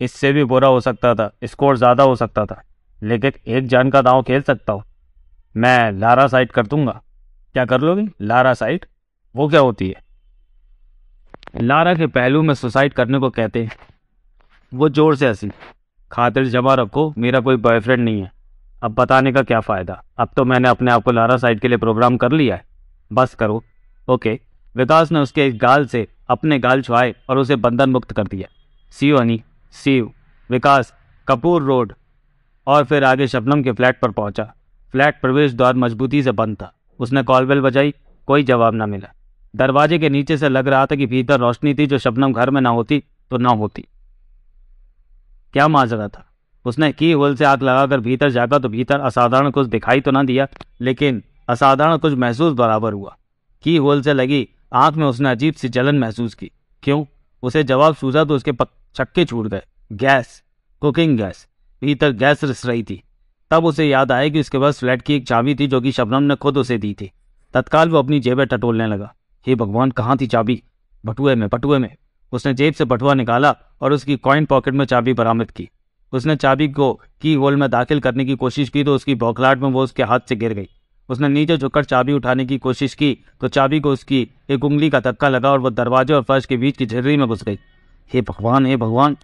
इससे भी बुरा हो सकता था स्कोर ज़्यादा हो सकता था लेकिन एक जान का दांव खेल सकता हूँ मैं लारा साइड कर दूंगा क्या कर लोगे लारा साइड वो क्या होती है लारा के पहलू में सुसाइड करने को कहते हैं वो ज़ोर से हंसी खातिर जमा रखो मेरा कोई बॉयफ्रेंड नहीं है अब बताने का क्या फ़ायदा अब तो मैंने अपने आप को लारा साइड के लिए प्रोग्राम कर लिया है बस करो ओके विकास ने उसके एक गाल से अपने गाल छुआए और उसे बंधन मुक्त कर दिया see you honey see you Vikas Kapoor road और फिर आगे शबनम के फ्लैट पर पहुंचा फ्लैट प्रवेश द्वार मजबूती से बंद था उसने कॉल बेल बजाई कोई जवाब ना मिला दरवाजे के नीचे से लग रहा था कि भीतर रोशनी थी जो शबनम घर में ना होती तो ना होती क्या माजरा था उसने की होल से आग लगाकर भीतर जाकर तो भीतर असाधारण कुछ दिखाई तो ना दिया लेकिन असाधारण कुछ महसूस बराबर हुआ की होल से लगी आंख में उसने अजीब सी जलन महसूस की क्यों उसे जवाब सूझा तो उसके छक्के छूट गए गैस कुकिंग गैस भीतर गैस रिस रही थी तब उसे याद आया कि उसके पास फ्लैट की एक चाबी थी जो कि शबनम ने खुद उसे दी थी तत्काल वो अपनी जेबें टटोलने लगा हे भगवान कहाँ थी चाबी बटुए में बटुए में उसने जेब से बटुआ निकाला और उसकी कॉइन पॉकेट में चाबी बरामद की उसने चाबी को की होल में दाखिल करने की कोशिश की तो उसकी बौखलाहट में वो उसके हाथ से गिर गई उसने नीचे झुककर चाबी उठाने की कोशिश की तो चाबी को उसकी एक उंगली का धक्का लगा और वह दरवाजे और फर्श के बीच की झर्री में घुस गई हे भगवान हे भगवान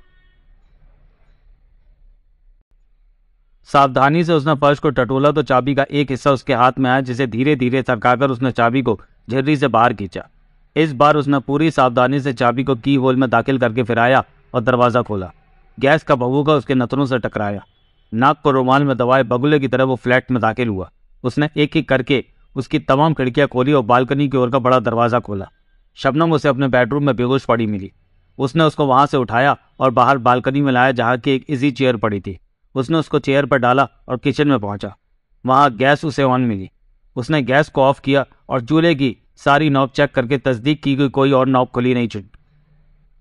सावधानी से उसने फर्श को टटोला तो चाबी का एक हिस्सा उसके हाथ में आया जिसे धीरे धीरे सरकाकर उसने चाबी को झर्री से बाहर खींचा इस बार उसने पूरी सावधानी से चाबी को की होल में दाखिल करके फिराया और दरवाज़ा खोला गैस का का उसके नथनों से टकराया नाक को रुमाल में दबाए बगुले की तरह वो फ्लैट में दाखिल हुआ उसने एक एक करके उसकी तमाम खिड़कियाँ खोली और बालकनी की ओर का बड़ा दरवाज़ा खोला शबनम उसे अपने बेडरूम में बेहोश पड़ी मिली उसने उसको वहाँ से उठाया और बाहर बालकनी में लाया जहाँ की एक इजी चेयर पड़ी थी उसने उसको चेयर पर डाला और किचन में पहुँचा वहाँ गैस उसे ऑन मिली उसने गैस को ऑफ किया और चूल्हे की सारी नॉब चेक करके तस्दीक की कि कोई और नॉब खुली नहीं थी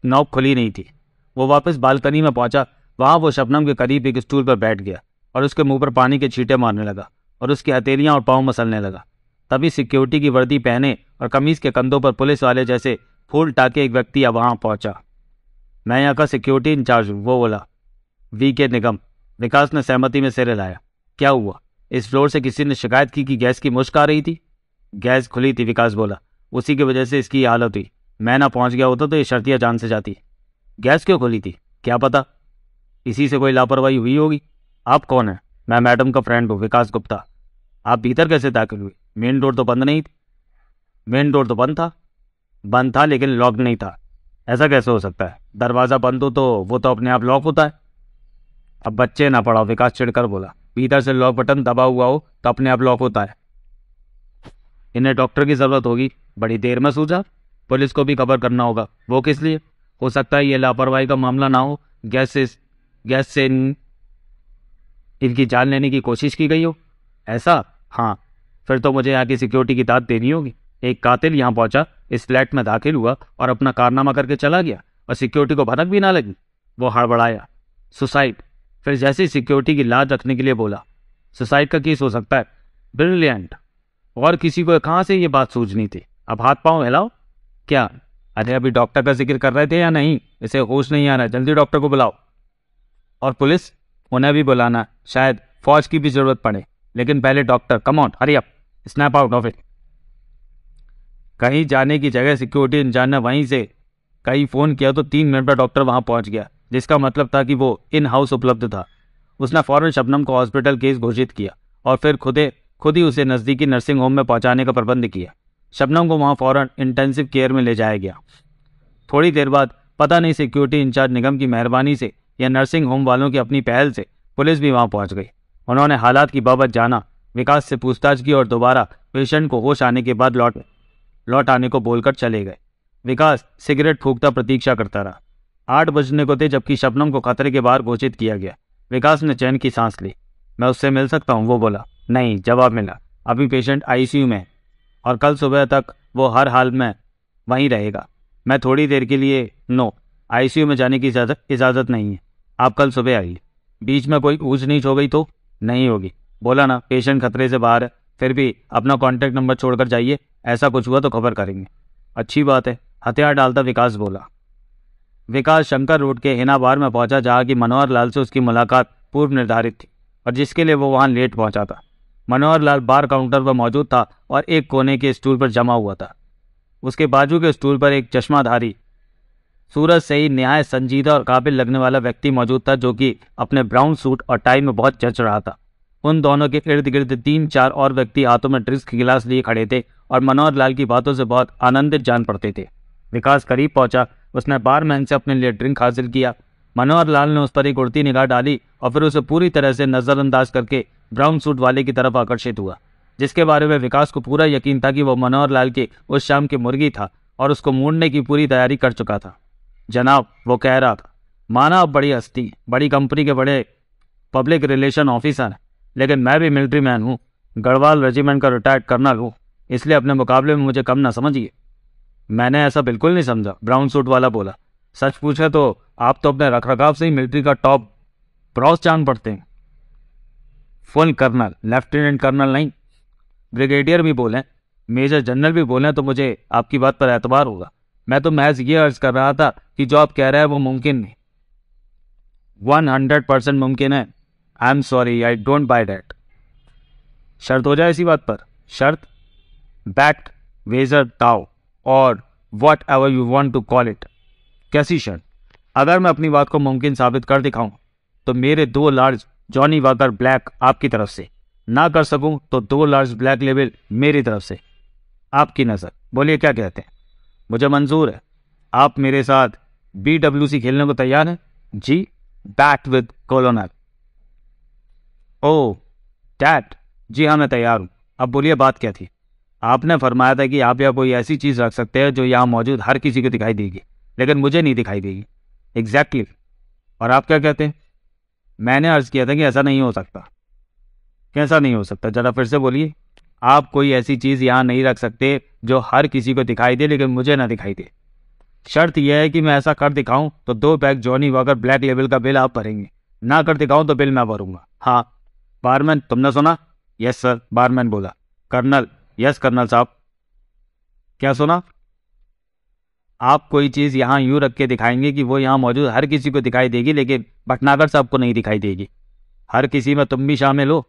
नॉब खुली नहीं थी वो वापस बालकनी में पहुंचा वहां वो शबनम के करीब एक स्टूल पर बैठ गया और उसके मुंह पर पानी के छींटे मारने लगा और उसकी हथेलियाँ और पाँव मसलने लगा तभी सिक्योरिटी की वर्दी पहने और कमीज़ के कंधों पर पुलिस वाले जैसे फूल टाके एक व्यक्ति अब वहाँ पहुँचा मैं यहाँ का सिक्योरिटी इंचार्ज हूँ वो बोला वी के निगम विकास ने सहमति में सिर हिलाया क्या हुआ इस फ्लोर से किसी ने शिकायत की कि गैस की मुश्क आ रही थी गैस खुली थी विकास बोला उसी की वजह से इसकी हालत हुई मैं ना पहुंच गया होता तो ये शर्तियाँ जान से जाती गैस क्यों खुली थी क्या पता इसी से कोई लापरवाही हुई होगी आप कौन हैं मैं मैडम का फ्रेंड हूँ विकास गुप्ता आप भीतर कैसे दाखिल हुए मेन डोर तो बंद नहीं थी मेन डोर तो बंद था बंद था लेकिन लॉक नहीं था ऐसा कैसे हो सकता है दरवाज़ा बंद हो तो वो तो अपने आप लॉक होता है अब बच्चे ना पढ़ाओ विकास चिड़कर बोला भीतर से लॉक बटन दबा हुआ हो तो अपने आप लॉक होता है इन्हें डॉक्टर की ज़रूरत होगी बड़ी देर में सूझा पुलिस को भी खबर करना होगा वो किस लिए हो सकता है ये लापरवाही का मामला ना हो गैस से गैस से इनकी जान लेने की कोशिश की गई हो ऐसा हाँ फिर तो मुझे यहाँ की सिक्योरिटी की दाद देनी होगी एक कातिल यहाँ पहुंचा इस फ्लैट में दाखिल हुआ और अपना कारनामा करके चला गया और सिक्योरिटी को भनक भी ना लगी वो हड़बड़ाया सुसाइड फिर जैसे सिक्योरिटी की लाज रखने के लिए बोला सुसाइड का केस हो सकता है ब्रिलियंट और किसी को कहाँ से ये बात सूझनी थी अब हाथ पाओ हिलाओ क्या अरे अभी डॉक्टर का जिक्र कर रहे थे या नहीं इसे होश नहीं आ रहा जल्दी डॉक्टर को बुलाओ और पुलिस उन्हें भी बुलाना शायद फौज की भी जरूरत पड़े लेकिन पहले doctor come on hurry up snap out of it कहीं जाने की जगह सिक्योरिटी इंजान ने वहीं से कहीं फ़ोन किया तो तीन मिनट पर डॉक्टर वहां पहुंच गया जिसका मतलब था कि वो इन हाउस उपलब्ध था उसने फ़ौरन शबनम को हॉस्पिटल केस घोषित किया और फिर खुदे खुद ही उसे नज़दीकी नर्सिंग होम में पहुंचाने का प्रबंध किया शबनम को वहां फ़ौरन इंटेंसिव केयर में ले जाया गया थोड़ी देर बाद पता नहीं सिक्योरिटी इंचार्ज निगम की मेहरबानी से या नर्सिंग होम वालों की अपनी पहल से पुलिस भी वहां पहुंच गई उन्होंने हालात की बाबत जाना विकास से पूछताछ की और दोबारा पेशेंट को होश आने के बाद लौट लौट आने को बोलकर चले गए विकास सिगरेट फूकता प्रतीक्षा करता रहा आठ बजने को थे जबकि शबनम को खतरे के बाहर घोषित किया गया विकास ने चैन की सांस ली मैं उससे मिल सकता हूँ वो बोला नहीं जवाब मिला अभी पेशेंट आईसीयू में और कल सुबह तक वो हर हाल में वहीं रहेगा मैं थोड़ी देर के लिए नो आईसीयू में जाने की इजाज़त इजाज़त नहीं है आप कल सुबह आइए बीच में कोई ऊँच नीच हो गई तो नहीं होगी बोला ना पेशेंट खतरे से बाहर है फिर भी अपना कॉन्टैक्ट नंबर छोड़कर जाइए ऐसा कुछ हुआ तो खबर करेंगे अच्छी बात है हथियार डालता विकास बोला विकास शंकर रोड के हिनाबार में पहुंचा जहाँ की मनोहर लाल से उसकी मुलाकात पूर्व निर्धारित थी और जिसके लिए वो वहाँ लेट पहुंचा था मनोहर लाल बार काउंटर पर मौजूद था और एक कोने के स्टूल पर जमा हुआ था उसके बाजू के स्टूल पर एक चश्माधारी सूरज से ही न्याय संजीदा और काबिल लगने वाला व्यक्ति मौजूद था जो कि अपने ब्राउन सूट और टाई में बहुत जच रहा था उन दोनों के इर्द गिर्द तीन चार और व्यक्ति हाथों में ड्रिंक्स के गिलास लिए खड़े थे और मनोहर लाल की बातों से बहुत आनंदित जान पड़ते थे विकास करीब पहुंचा उसने बारमैन से अपने लिए ड्रिंक हासिल किया मनोहर लाल ने उस पर एक उड़ती निगाह डाली और फिर उसे पूरी तरह से नज़रअंदाज करके ब्राउन सूट वाले की तरफ आकर्षित हुआ जिसके बारे में विकास को पूरा यकीन था कि वह मनोहर लाल की उस शाम की मुर्गी था और उसको मोड़ने की पूरी तैयारी कर चुका था जनाब वो कह रहा था माना आप बड़ी हस्ती बड़ी कंपनी के बड़े पब्लिक रिलेशन ऑफिसर हैं लेकिन मैं भी मिलिट्री मैन हूँ गढ़वाल रेजिमेंट का रिटायर्ड कर्नल हूँ इसलिए अपने मुकाबले में मुझे कम ना समझिए मैंने ऐसा बिल्कुल नहीं समझा ब्राउन सूट वाला बोला सच पूछे तो आप तो अपने रख से ही मिलिट्री का टॉप ब्रॉस जान पड़ते हैं फुल कर्नल लेफ्टिनेंट कर्नल नहीं ब्रिगेडियर भी बोलें मेजर जनरल भी बोलें तो मुझे आपकी बात पर एतबार होगा मैं तो महज ये अर्ज कर रहा था कि जो आप कह रहे हैं वो मुमकिन नहीं वन हंड्रेड परसेंट मुमकिन है I am sorry I don't buy that शर्त हो जाए इसी बात पर शर्त बैट वेजर टाओ और whatever you want to call it कैसी शर्त अगर मैं अपनी बात को मुमकिन साबित कर दिखाऊं तो मेरे दो लार्ज जॉनी वाकर ब्लैक आपकी तरफ से ना कर सकूं तो दो लार्ज ब्लैक लेवल मेरी तरफ से आपकी नज़र बोलिए क्या कहते हैं मुझे मंजूर है आप मेरे साथ बी डब्ल्यू सी खेलने को तैयार हैं जी बैट विद कोलोनर ओ डैट जी हाँ मैं तैयार हूँ अब बोलिए बात क्या थी आपने फरमाया था कि आप या कोई ऐसी चीज़ रख सकते हैं जो यहाँ मौजूद हर किसी को दिखाई देगी लेकिन मुझे नहीं दिखाई देगी एग्जैक्टली exactly. और आप क्या कहते हैं मैंने अर्ज़ किया था कि ऐसा नहीं हो सकता कैसा नहीं हो सकता ज़रा फिर से बोलिए आप कोई ऐसी चीज़ यहाँ नहीं रख सकते जो हर किसी को दिखाई दे लेकिन मुझे ना दिखाई दे शर्त यह है कि मैं ऐसा कर दिखाऊं तो दो पैक जॉनी वॉकर ब्लैक लेवल का बिल आप भरेंगे ना कर दिखाऊं तो बिल मैं भरूंगा हाँ बारमैन तुमने सुना यस सर बारमैन बोला कर्नल यस कर्नल साहब क्या सुना आप कोई चीज़ यहाँ यूँ रख के दिखाएंगे कि वो यहाँ मौजूद हर किसी को दिखाई देगी लेकिन भटनागर साहब को नहीं दिखाई देगी हर किसी में तुम भी शामिल हो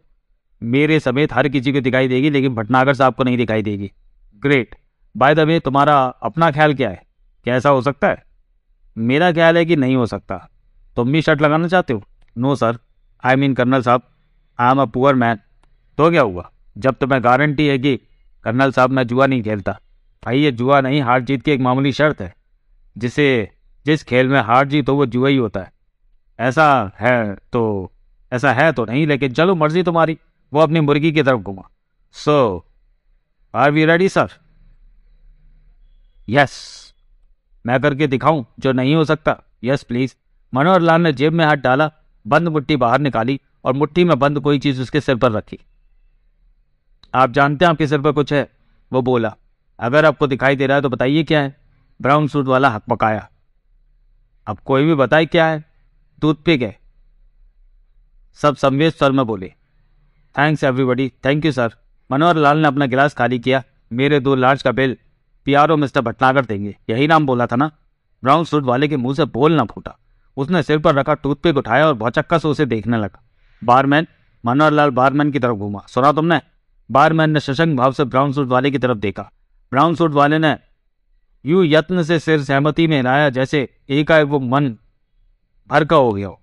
मेरे समेत हर किसी को दिखाई देगी लेकिन भटनागर साहब को नहीं दिखाई देगी ग्रेट बाय द वे तुम्हारा अपना ख्याल क्या है क्या ऐसा हो सकता है मेरा ख्याल है कि नहीं हो सकता तुम भी शर्ट लगाना चाहते हो no sir I mean colonel साहब I am a poor man तो क्या हुआ जब तुम्हें गारंटी है कि कर्नल साहब मैं जुआ नहीं खेलता भाई ये जुआ नहीं हार जीत की एक मामूली शर्त है जिसे जिस खेल में हार जीत हो वो जुआ ही होता है ऐसा है तो ऐसा है तो नहीं लेकिन चलो मर्जी तुम्हारी वो अपनी मुर्गी की तरफ घुमा so are we ready sir yes मैं करके दिखाऊं जो नहीं हो सकता यस प्लीज मनोहर लाल ने जेब में हाथ डाला बंद मुट्ठी बाहर निकाली और मुट्ठी में बंद कोई चीज उसके सिर पर रखी आप जानते हैं आपके सिर पर कुछ है वो बोला अगर आपको दिखाई दे रहा है तो बताइए क्या है ब्राउन सूट वाला हक पकाया अब कोई भी बताए क्या है दूध पी गए सब संवेद स्वर में बोले thanks everybody thank you sir Manohar Lal ने अपना गिलास खाली किया मेरे दो लार्ज का बिल पीआरओ मिस्टर भटनागर देंगे यही नाम बोला था ना ब्राउन सूट वाले के मुंह से बोल ना फूटा उसने सिर पर रखा टूथपिक उठाया और भौचक्का से उसे देखने लगा बारमैन मनोहर लाल बारमैन की तरफ घूमा सुना तुमने बारमैन ने शशंक भाव से ब्राउन सूट वाले की तरफ देखा ब्राउन सूट वाले ने यू यत्न से सिर सहमति में हिलाया जैसे एकाएक वो मन भर का हो गया हो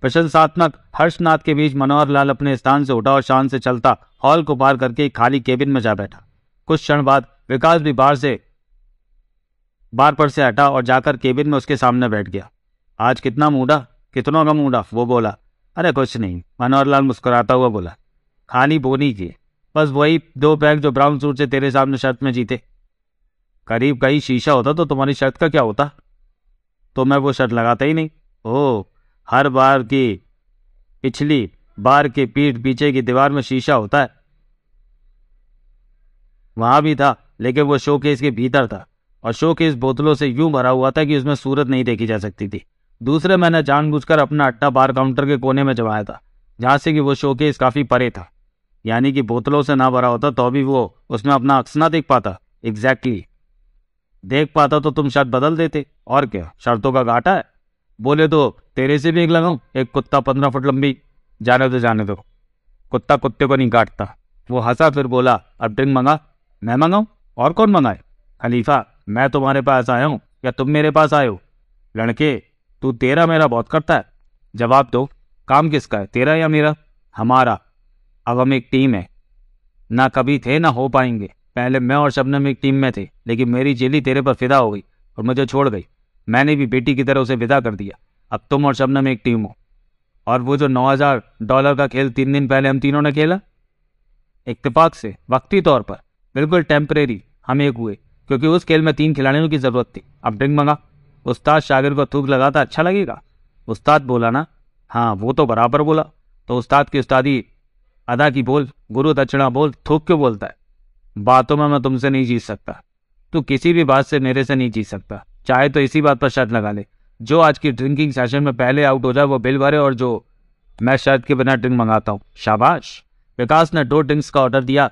प्रशंसात्मक हर्षनाथ के बीच मनोहर लाल अपने स्थान से उठा और शान से चलता हॉल को पार करके खाली केबिन में जा बैठा कुछ क्षण बाद विकास भी बाहर से बार पर से हटा और जाकर केबिन में उसके सामने बैठ गया आज कितना मूडा कितना का मूडा वो बोला अरे कुछ नहीं मनोहर लाल मुस्कुराता हुआ बोला खाली बोनी की बस वही दो पैक जो ब्राउन सूट से तेरे सामने शर्त में जीते करीब कहीं शीशा होता तो तुम्हारी शर्त का क्या होता तो मैं वो शर्त लगाता ही नहीं ओ हर बार की पिछली बार के पीठ पीछे की दीवार में शीशा होता है वहां भी था लेकिन वो शोकेस के भीतर था और शोकेस बोतलों से यूं भरा हुआ था कि उसमें सूरत नहीं देखी जा सकती थी दूसरे मैंने जानबूझकर अपना अट्टा बार काउंटर के कोने में जमाया था जहां से कि वो शोकेस काफ़ी परे था यानी कि बोतलों से ना भरा होता तो भी वो उसमें अपना अक्स ना देख पाता एग्जैक्टली देख पाता तो तुम शर्त बदल देते और क्या शर्तों का घाटा है बोले तो तेरे से भी एक लगाऊं एक कुत्ता पंद्रह फुट लंबी जाने दो जाने दो कुत्ता कुत्ते को नहीं काटता वो हंसा फिर बोला अब ड्रिंक मंगा मैं मंगाऊँ और कौन मंगाए खलीफा मैं तुम्हारे पास आया हूँ या तुम मेरे पास आए हो लड़के तू तेरा मेरा बहुत करता है जवाब दो काम किसका है तेरा या मेरा हमारा अब हम एक टीम है ना कभी थे ना हो पाएंगे पहले मैं और शबनम एक टीम में थे लेकिन मेरी जेली तेरे पर फिदा हो गई और मुझे छोड़ गई मैंने भी बेटी की तरह उसे विदा कर दिया अब तुम और शबनम एक टीम हो और वो जो नौ हज़ार डॉलर का खेल तीन दिन पहले हम तीनों ने खेला इतफाक से वक्ती तौर पर बिल्कुल टेम्परेरी हम एक हुए क्योंकि उस खेल में तीन खिलाड़ियों की ज़रूरत थी अब ड्रिंक मंगा उस्ताद शागिर को थूक लगाता अच्छा लगेगा उस्ताद बोला ना हाँ वो तो बराबर बोला तो उस्ताद की उस्तादी अदा की बोल गुरु दक्षिणा बोल थूक क्यों बोलता है बातों में मैं तुमसे नहीं जीत सकता तू किसी भी बात से मेरे से नहीं जीत सकता चाहे तो इसी बात पर शर्त लगा ले जो आज की ड्रिंकिंग सेशन में पहले आउट हो जाए वो बिल भरे और जो मैं शर्त के बिना ड्रिंक मंगाता हूँ शाबाश विकास ने दो ड्रिंक्स का ऑर्डर दिया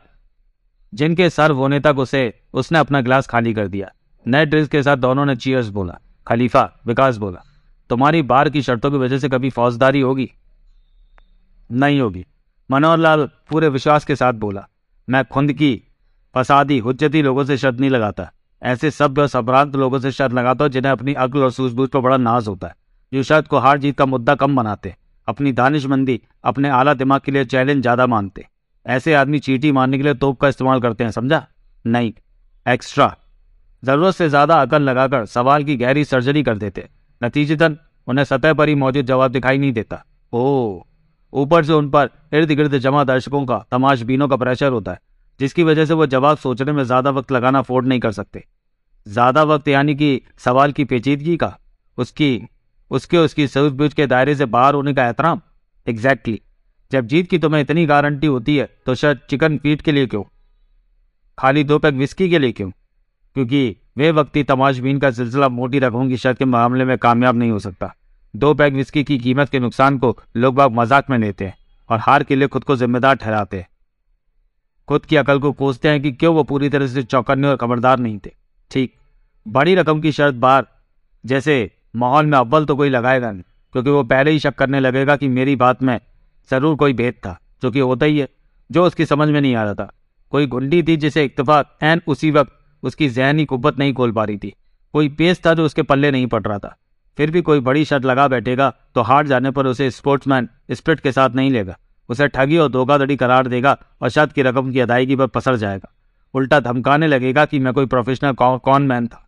जिनके सर्व होने तक उसे उसने अपना गिलास खाली कर दिया नए ड्रिंक्स के साथ दोनों ने चीयर्स बोला खलीफा विकास बोला तुम्हारी बार की शर्तों की वजह से कभी फौजदारी होगी नहीं होगी मनोहर लाल पूरे विश्वास के साथ बोला मैं खुंद की फसादी हुज्जती लोगों से शर्त नहीं लगाता ऐसे सभ्य और संभ्रांत लोगों से शर्त लगाता हूँ जिन्हें अपनी अकल और सूझबूझ पर बड़ा नाज होता है जो शर्त को हार जीत का मुद्दा कम बनाते अपनी दानिशमंदी अपने आला दिमाग के लिए चैलेंज ज़्यादा मानते ऐसे आदमी चीटी मारने के लिए तोप का इस्तेमाल करते हैं समझा नहीं एक्स्ट्रा ज़रूरत से ज़्यादा अकल लगाकर सवाल की गहरी सर्जरी कर देते नतीजतन उन्हें सतह पर ही मौजूद जवाब दिखाई नहीं देता ओह ऊपर से उन पर इर्द गिर्द जमा दर्शकों का तमाशबीनों का प्रेशर होता है जिसकी वजह से वो जवाब सोचने में ज़्यादा वक्त लगाना अफोर्ड नहीं कर सकते ज़्यादा वक्त यानी कि सवाल की पेचीदगी का उसकी उसके उसकी सूझ बूझ के दायरे से बाहर होने का एहतराम एग्जैक्टली जब जीत की तुम्हें इतनी गारंटी होती है तो शायद चिकन पीट के लिए क्यों खाली दो पैक विस्की के लिए क्यों क्योंकि वे वक्ती तमाशबीन का सिलसिला मोटी रकमों की शर्त के मामले में कामयाब नहीं हो सकता दो बैग विस्की की कीमत के नुकसान को लोग बाग मजाक में लेते हैं और हार के लिए खुद को जिम्मेदार ठहराते हैं खुद की अकल को कोसते हैं कि क्यों वो पूरी तरह से चौकन्ने और खबरदार नहीं थे ठीक बड़ी रकम की शर्त बार जैसे माहौल में अव्वल तो कोई लगाएगा नहीं क्योंकि वो पहले ही शक करने लगेगा कि मेरी बात में ज़रूर कोई भेद था जो कि होता ही है जो उसकी समझ में नहीं आ रहा था कोई गुंडी थी जिसे इतफाक एन उसी वक्त उसकी जहनी कुत नहीं खोल पा रही थी कोई पेश था जो उसके पल्ले नहीं पड़ रहा था फिर भी कोई बड़ी शर्त लगा बैठेगा तो हार जाने पर उसे स्पोर्ट्समैन स्प्रिट के साथ नहीं लेगा उसे ठगी और धोखाधड़ी करार देगा और शर्त की रकम की अदायगी पर पसर जाएगा उल्टा धमकाने लगेगा कि मैं कोई प्रोफेशनल कौन मैन था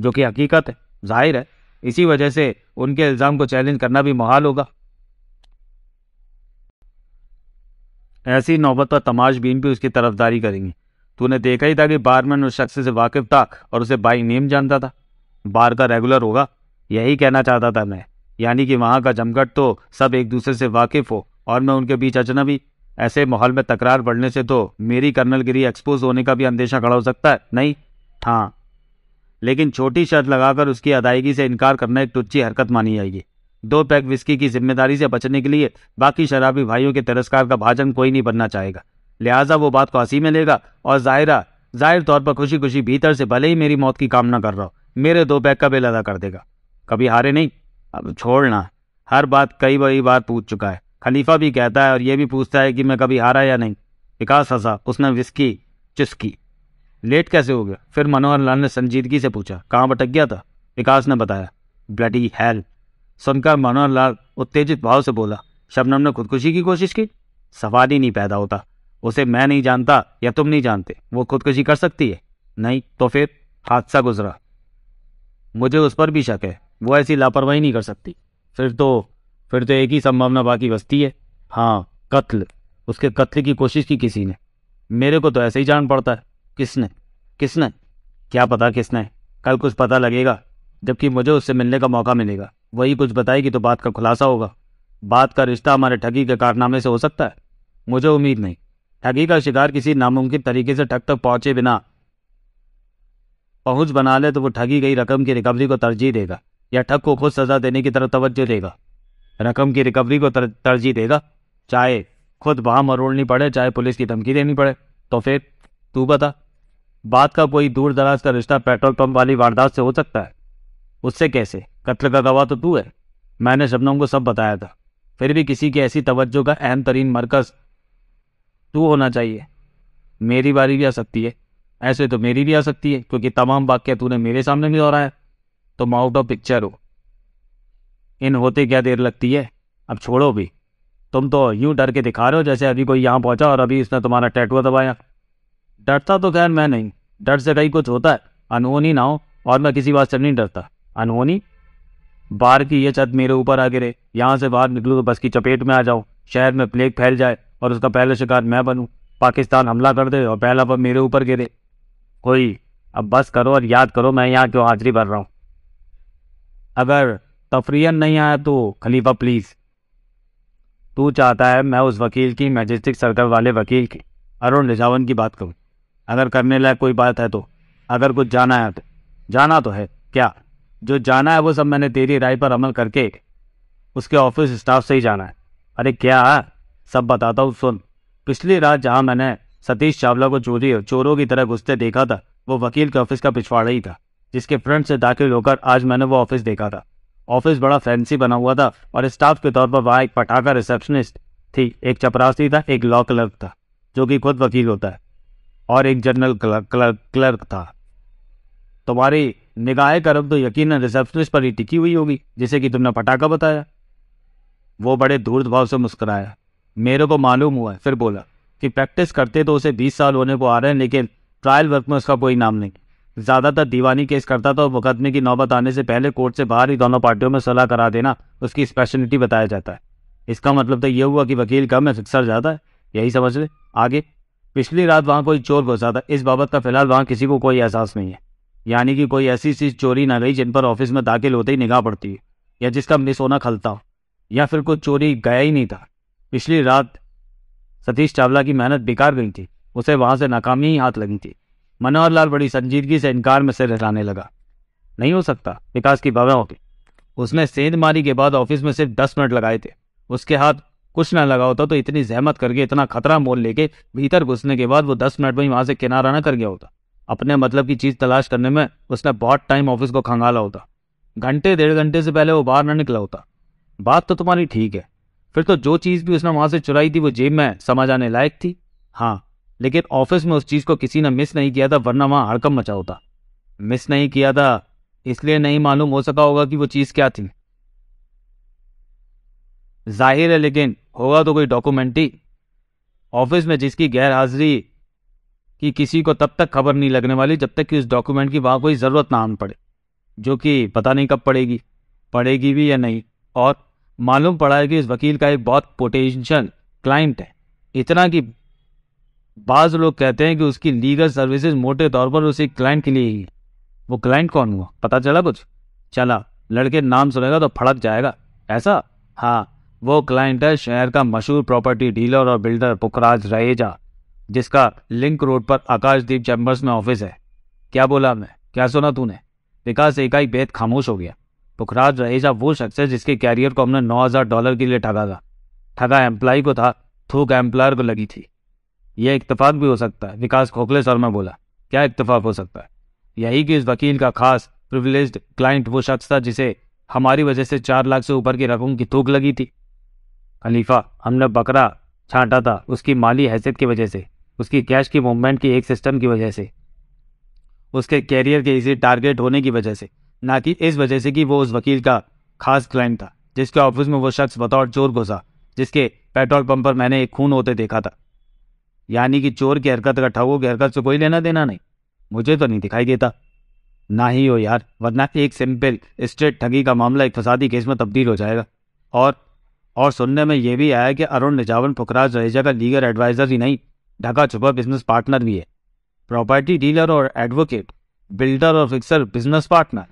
जो कि हकीकत है जाहिर है इसी वजह से उनके इल्ज़ाम को चैलेंज करना भी महाल होगा ऐसी नौबत पर तमाशबीन भी उसकी तरफदारी करेंगी तूने देखा ही था कि बारमैन उस शख्स से वाकिफ था और उसे बाई नेम जानता था बार का रेगुलर होगा यही कहना चाहता था मैं यानी कि वहां का जमघट तो सब एक दूसरे से वाकिफ़ हो और मैं उनके बीच अजनबी ऐसे माहौल में तकरार बढ़ने से तो मेरी कर्नलगिरी एक्सपोज होने का भी अंदेशा खड़ा हो सकता है नहीं हाँ लेकिन छोटी शर्त लगाकर उसकी अदायगी से इनकार करना एक तुच्छी हरकत मानी जाएगी दो पैक विस्की की जिम्मेदारी से बचने के लिए बाकी शराबी भाइयों के तिरस्कार का भाजन कोई नहीं बनना चाहेगा लिहाजा वो बात को हंसी में लेगा और जाहिरा जाहिर तौर पर खुशी खुशी भीतर से भले ही मेरी मौत की कामना कर रहा हो मेरे दो पैक का बिल अदा कर देगा कभी हारे नहीं अब छोड़ना हर बात कई बड़ी बार पूछ चुका है खलीफा भी कहता है और यह भी पूछता है कि मैं कभी हारा या नहीं विकास हंसा उसने विस्की चिस्की लेट कैसे हो गया फिर मनोहर लाल ने संजीदगी से पूछा कहाँ भटक गया था विकास ने बताया ब्लडी हेल सुनकर मनोहर लाल उत्तेजित भाव से बोला शबनम ने खुदकुशी की कोशिश की सवाल ही नहीं पैदा होता उसे मैं नहीं जानता या तुम नहीं जानते वो खुदकुशी कर सकती है नहीं तो फिर हादसा गुजरा मुझे उस पर भी शक है वो ऐसी लापरवाही नहीं कर सकती फिर तो फिर तो एक ही संभावना बाकी बस्ती है हाँ कत्ल उसके कत्ल की कोशिश की किसी ने मेरे को तो ऐसे ही जान पड़ता है किसने किसने क्या पता किसने कल कुछ पता लगेगा जबकि मुझे उससे मिलने का मौका मिलेगा वही कुछ बताएगी तो बात का खुलासा होगा बात का रिश्ता हमारे ठगी के कारनामे से हो सकता है मुझे उम्मीद नहीं ठगी का शिकार किसी नामुमकिन तरीके से ठग तक पहुंचे बिना पहुंच बना ले तो वो ठगी गई रकम की रिकवरी को तरजीह देगा या ठग को खुद सजा देने की तरफ तवज्जो देगा रकम की रिकवरी को तर, तरजीह देगा चाहे खुद वहाँ मरोड़नी पड़े चाहे पुलिस की धमकी देनी पड़े तो फिर तू बता बात का कोई दूर दराज का रिश्ता पेट्रोल पंप वाली वारदात से हो सकता है उससे कैसे कत्ल का गवाह तो तू है मैंने शबनम को सब बताया था फिर भी किसी की ऐसी तवज्जो का अहम तरीन मरकज़ तू होना चाहिए मेरी बारी भी आ सकती है ऐसे तो मेरी भी आ सकती है क्योंकि तमाम वाक्य तूने मेरे सामने भी दोहराया तो आउट ऑफ पिक्चर हो इन होते क्या देर लगती है अब छोड़ो भी तुम तो यूं डर के दिखा रहे हो जैसे अभी कोई यहाँ पहुँचा और अभी इसने तुम्हारा टैटू दबाया डरता तो खैर मैं नहीं डर से कहीं कुछ होता है अनहोनी ना हो और मैं किसी बात से नहीं डरता अनहोनी बाहर की ये छत मेरे ऊपर आ गिरे यहाँ से बाहर निकलूँ तो बस की चपेट में आ जाओ शहर में प्लेग फैल जाए और उसका पहला शिकार मैं बनूँ पाकिस्तान हमला कर दे और पहला पर मेरे ऊपर गिरे कोई अब बस करो और याद करो मैं यहाँ क्यों हाजिरी भर रहा हूँ अगर तफरीन नहीं आया तो खलीफा प्लीज़ तू चाहता है मैं उस वकील की मैजिस्टिक सर्कल वाले वकील की अरुण रिजावन की बात करूँ अगर करने लायक कोई बात है तो अगर कुछ जाना है तो जाना तो है क्या जो जाना है वो सब मैंने तेरी राय पर अमल करके उसके ऑफिस स्टाफ से ही जाना है अरे क्या सब बताता हूँ सुन पिछली रात जहाँ मैंने सतीश चावला को चोरी चोरों की तरह घुसते देखा था वो वकील के ऑफिस का पिछवाड़ा ही था जिसके फ्रंट से दाखिल होकर आज मैंने वो ऑफिस देखा था ऑफिस बड़ा फैंसी बना हुआ था और स्टाफ के तौर पर वहाँ एक पटाखा रिसेप्शनिस्ट थी एक चपरासी था एक लॉ क्लर्क था जो कि खुद वकील होता है और एक जनरल क्लर्क क्लर्क, था तुम्हारी निगाह करब तो यकीन रिसेप्शनिस्ट पर ही टिकी हुई होगी जिसे कि तुमने पटाखा बताया वो बड़े दूर भाव से मुस्कराया मेरे को मालूम हुआ फिर बोला कि प्रैक्टिस करते तो उसे बीस साल होने को आ रहे हैं लेकिन ट्रायल वर्क में उसका कोई नाम नहीं ज़्यादातर दीवानी केस करता था तो और मुकदमे की नौबत आने से पहले कोर्ट से बाहर ही दोनों पार्टियों में सलाह करा देना उसकी स्पेशलिटी बताया जाता है इसका मतलब तो यह हुआ कि वकील कम है फिक्सर ज़्यादा है यही समझ ले आगे पिछली रात वहाँ कोई चोर घुसा था इस बाबत का फिलहाल वहाँ किसी को कोई एहसास नहीं है यानी कि कोई ऐसी चीज़ चोरी ना गई जिन पर ऑफिस में दाखिल होते ही निगाह पड़ती है या जिसका मिस होना खलता हो या फिर कोई चोरी गया ही नहीं था पिछली रात सतीश चावला की मेहनत बेकार गई थी उसे वहाँ से नाकामी ही हाथ लगी थी मनोहर लाल बड़ी संजीदगी से इनकार में सिर हिलाने लगा नहीं हो सकता विकास की बाबा होगी उसने सेंध मारी के बाद ऑफिस में सिर्फ दस मिनट लगाए थे उसके हाथ कुछ ना लगा होता तो इतनी जहमत करके इतना खतरा मोल लेके भीतर घुसने के बाद वो दस मिनट में ही वहां से किनारा ना कर गया होता अपने मतलब की चीज तलाश करने में उसने बहुत टाइम ऑफिस को खंगाला होता घंटे डेढ़ घंटे से पहले वो बाहर ना निकला होता बात तो तुम्हारी ठीक है फिर तो जो चीज़ भी उसने वहां से चुराई थी वो जेब में समझ आने लायक थी हाँ लेकिन ऑफिस में उस चीज़ को किसी ने मिस नहीं किया था वरना वहां हड़कम मचा होता मिस नहीं किया था इसलिए नहीं मालूम हो सका होगा कि वो चीज़ क्या थी जाहिर है लेकिन होगा तो कोई डॉक्यूमेंट ही ऑफिस में जिसकी गैर हाजिरी की किसी को तब तक खबर नहीं लगने वाली जब तक कि उस डॉक्यूमेंट की वहां कोई ज़रूरत ना आन पड़े जो कि पता नहीं कब पड़ेगी पड़ेगी भी या नहीं और मालूम पड़ा है कि इस वकील का एक बहुत पोटेंशियल क्लाइंट है इतना कि बाज़ लोग कहते हैं कि उसकी लीगल सर्विसेज मोटे तौर पर उसी क्लाइंट के लिए ही वो क्लाइंट कौन हुआ पता चला कुछ चला लड़के नाम सुनेगा तो फड़क जाएगा ऐसा हाँ वो क्लाइंट है शहर का मशहूर प्रॉपर्टी डीलर और बिल्डर पुखराज रहेजा जिसका लिंक रोड पर आकाशदीप चैम्बर्स में ऑफिस है क्या बोला मैं क्या सुना तूने विकास इकाई बेहद खामोश हो गया पुखराज रहेजा वो शख्स है जिसके कैरियर को हमने नौ हज़ार डॉलर के लिए ठगा था ठगा एम्प्लाई को था थूक एम्प्लॉयर को लगी थी यह इतफाक भी हो सकता है विकास खोखले शर्मा बोला क्या इतफाक हो सकता है यही कि इस वकील का खास प्रिविलेज क्लाइंट वो शख्स था जिसे हमारी वजह से चार लाख से ऊपर की रकम की थूक लगी थी खलीफा हमने बकरा छांटा था उसकी माली हैसियत की वजह से उसकी कैश की मूवमेंट की एक सिस्टम की वजह से उसके कैरियर के इसी टारगेट होने की वजह से ना कि इस वजह से कि वो उस वकील का खास क्लाइंट था जिसके ऑफिस में वो शख्स बतौर चोर घुसा जिसके पेट्रोल पंप पर मैंने एक खून होते देखा था यानी कि चोर की हरकत का ठगो की हरकत से कोई लेना देना नहीं मुझे तो नहीं दिखाई देता ना ही हो यार वरना एक सिंपल स्ट्रेट ठगी का मामला एक फसादी केस में तब्दील हो जाएगा और और सुनने में यह भी आया कि अरुण निजावन पुखराज रहेजा का लीगल एडवाइज़र ही नहीं ढका छुपा बिजनेस पार्टनर भी है प्रॉपर्टी डीलर और एडवोकेट बिल्डर और फिक्सर बिजनेस पार्टनर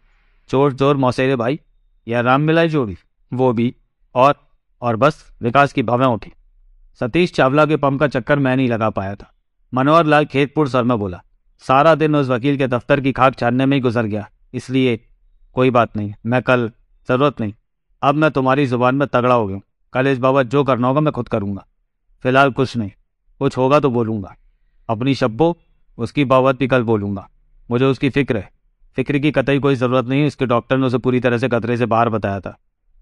चोर चोर मौसेरे भाई या राम मिलाई जोड़ी वो भी और और बस विकास की भावें उठी सतीश चावला के पंप का चक्कर मैं नहीं लगा पाया था मनोहर लाल खेतपुर सर में बोला सारा दिन उस वकील के दफ्तर की खाक छानने में ही गुजर गया इसलिए कोई बात नहीं मैं कल ज़रूरत नहीं अब मैं तुम्हारी ज़ुबान में तगड़ा हो गया कल इस बाबत जो करना होगा मैं खुद करूंगा फिलहाल कुछ नहीं कुछ होगा तो बोलूंगा अपनी शब्बो उसकी बाबत भी कल बोलूँगा मुझे उसकी फ़िक्र है फ़िक्र की कतई कोई ज़रूरत नहीं उसके डॉक्टर ने उसे पूरी तरह से खतरे से बाहर बताया था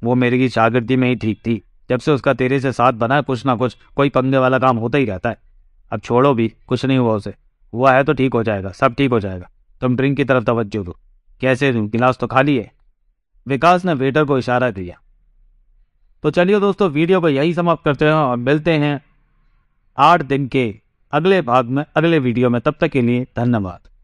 वो मेरी शागिर्दी में ही ठीक थी जब से उसका तेरे से साथ बना है कुछ ना कुछ कोई पंगे वाला काम होता ही रहता है अब छोड़ो भी कुछ नहीं हुआ उसे हुआ है तो ठीक हो जाएगा सब ठीक हो जाएगा तुम ड्रिंक की तरफ तवज्जो दो कैसे गिलास तो खाली है विकास ने वेटर को इशारा दिया तो चलिए दोस्तों वीडियो को यही समाप्त करते हैं और मिलते हैं आठ दिन के अगले भाग में अगले वीडियो में तब तक के लिए धन्यवाद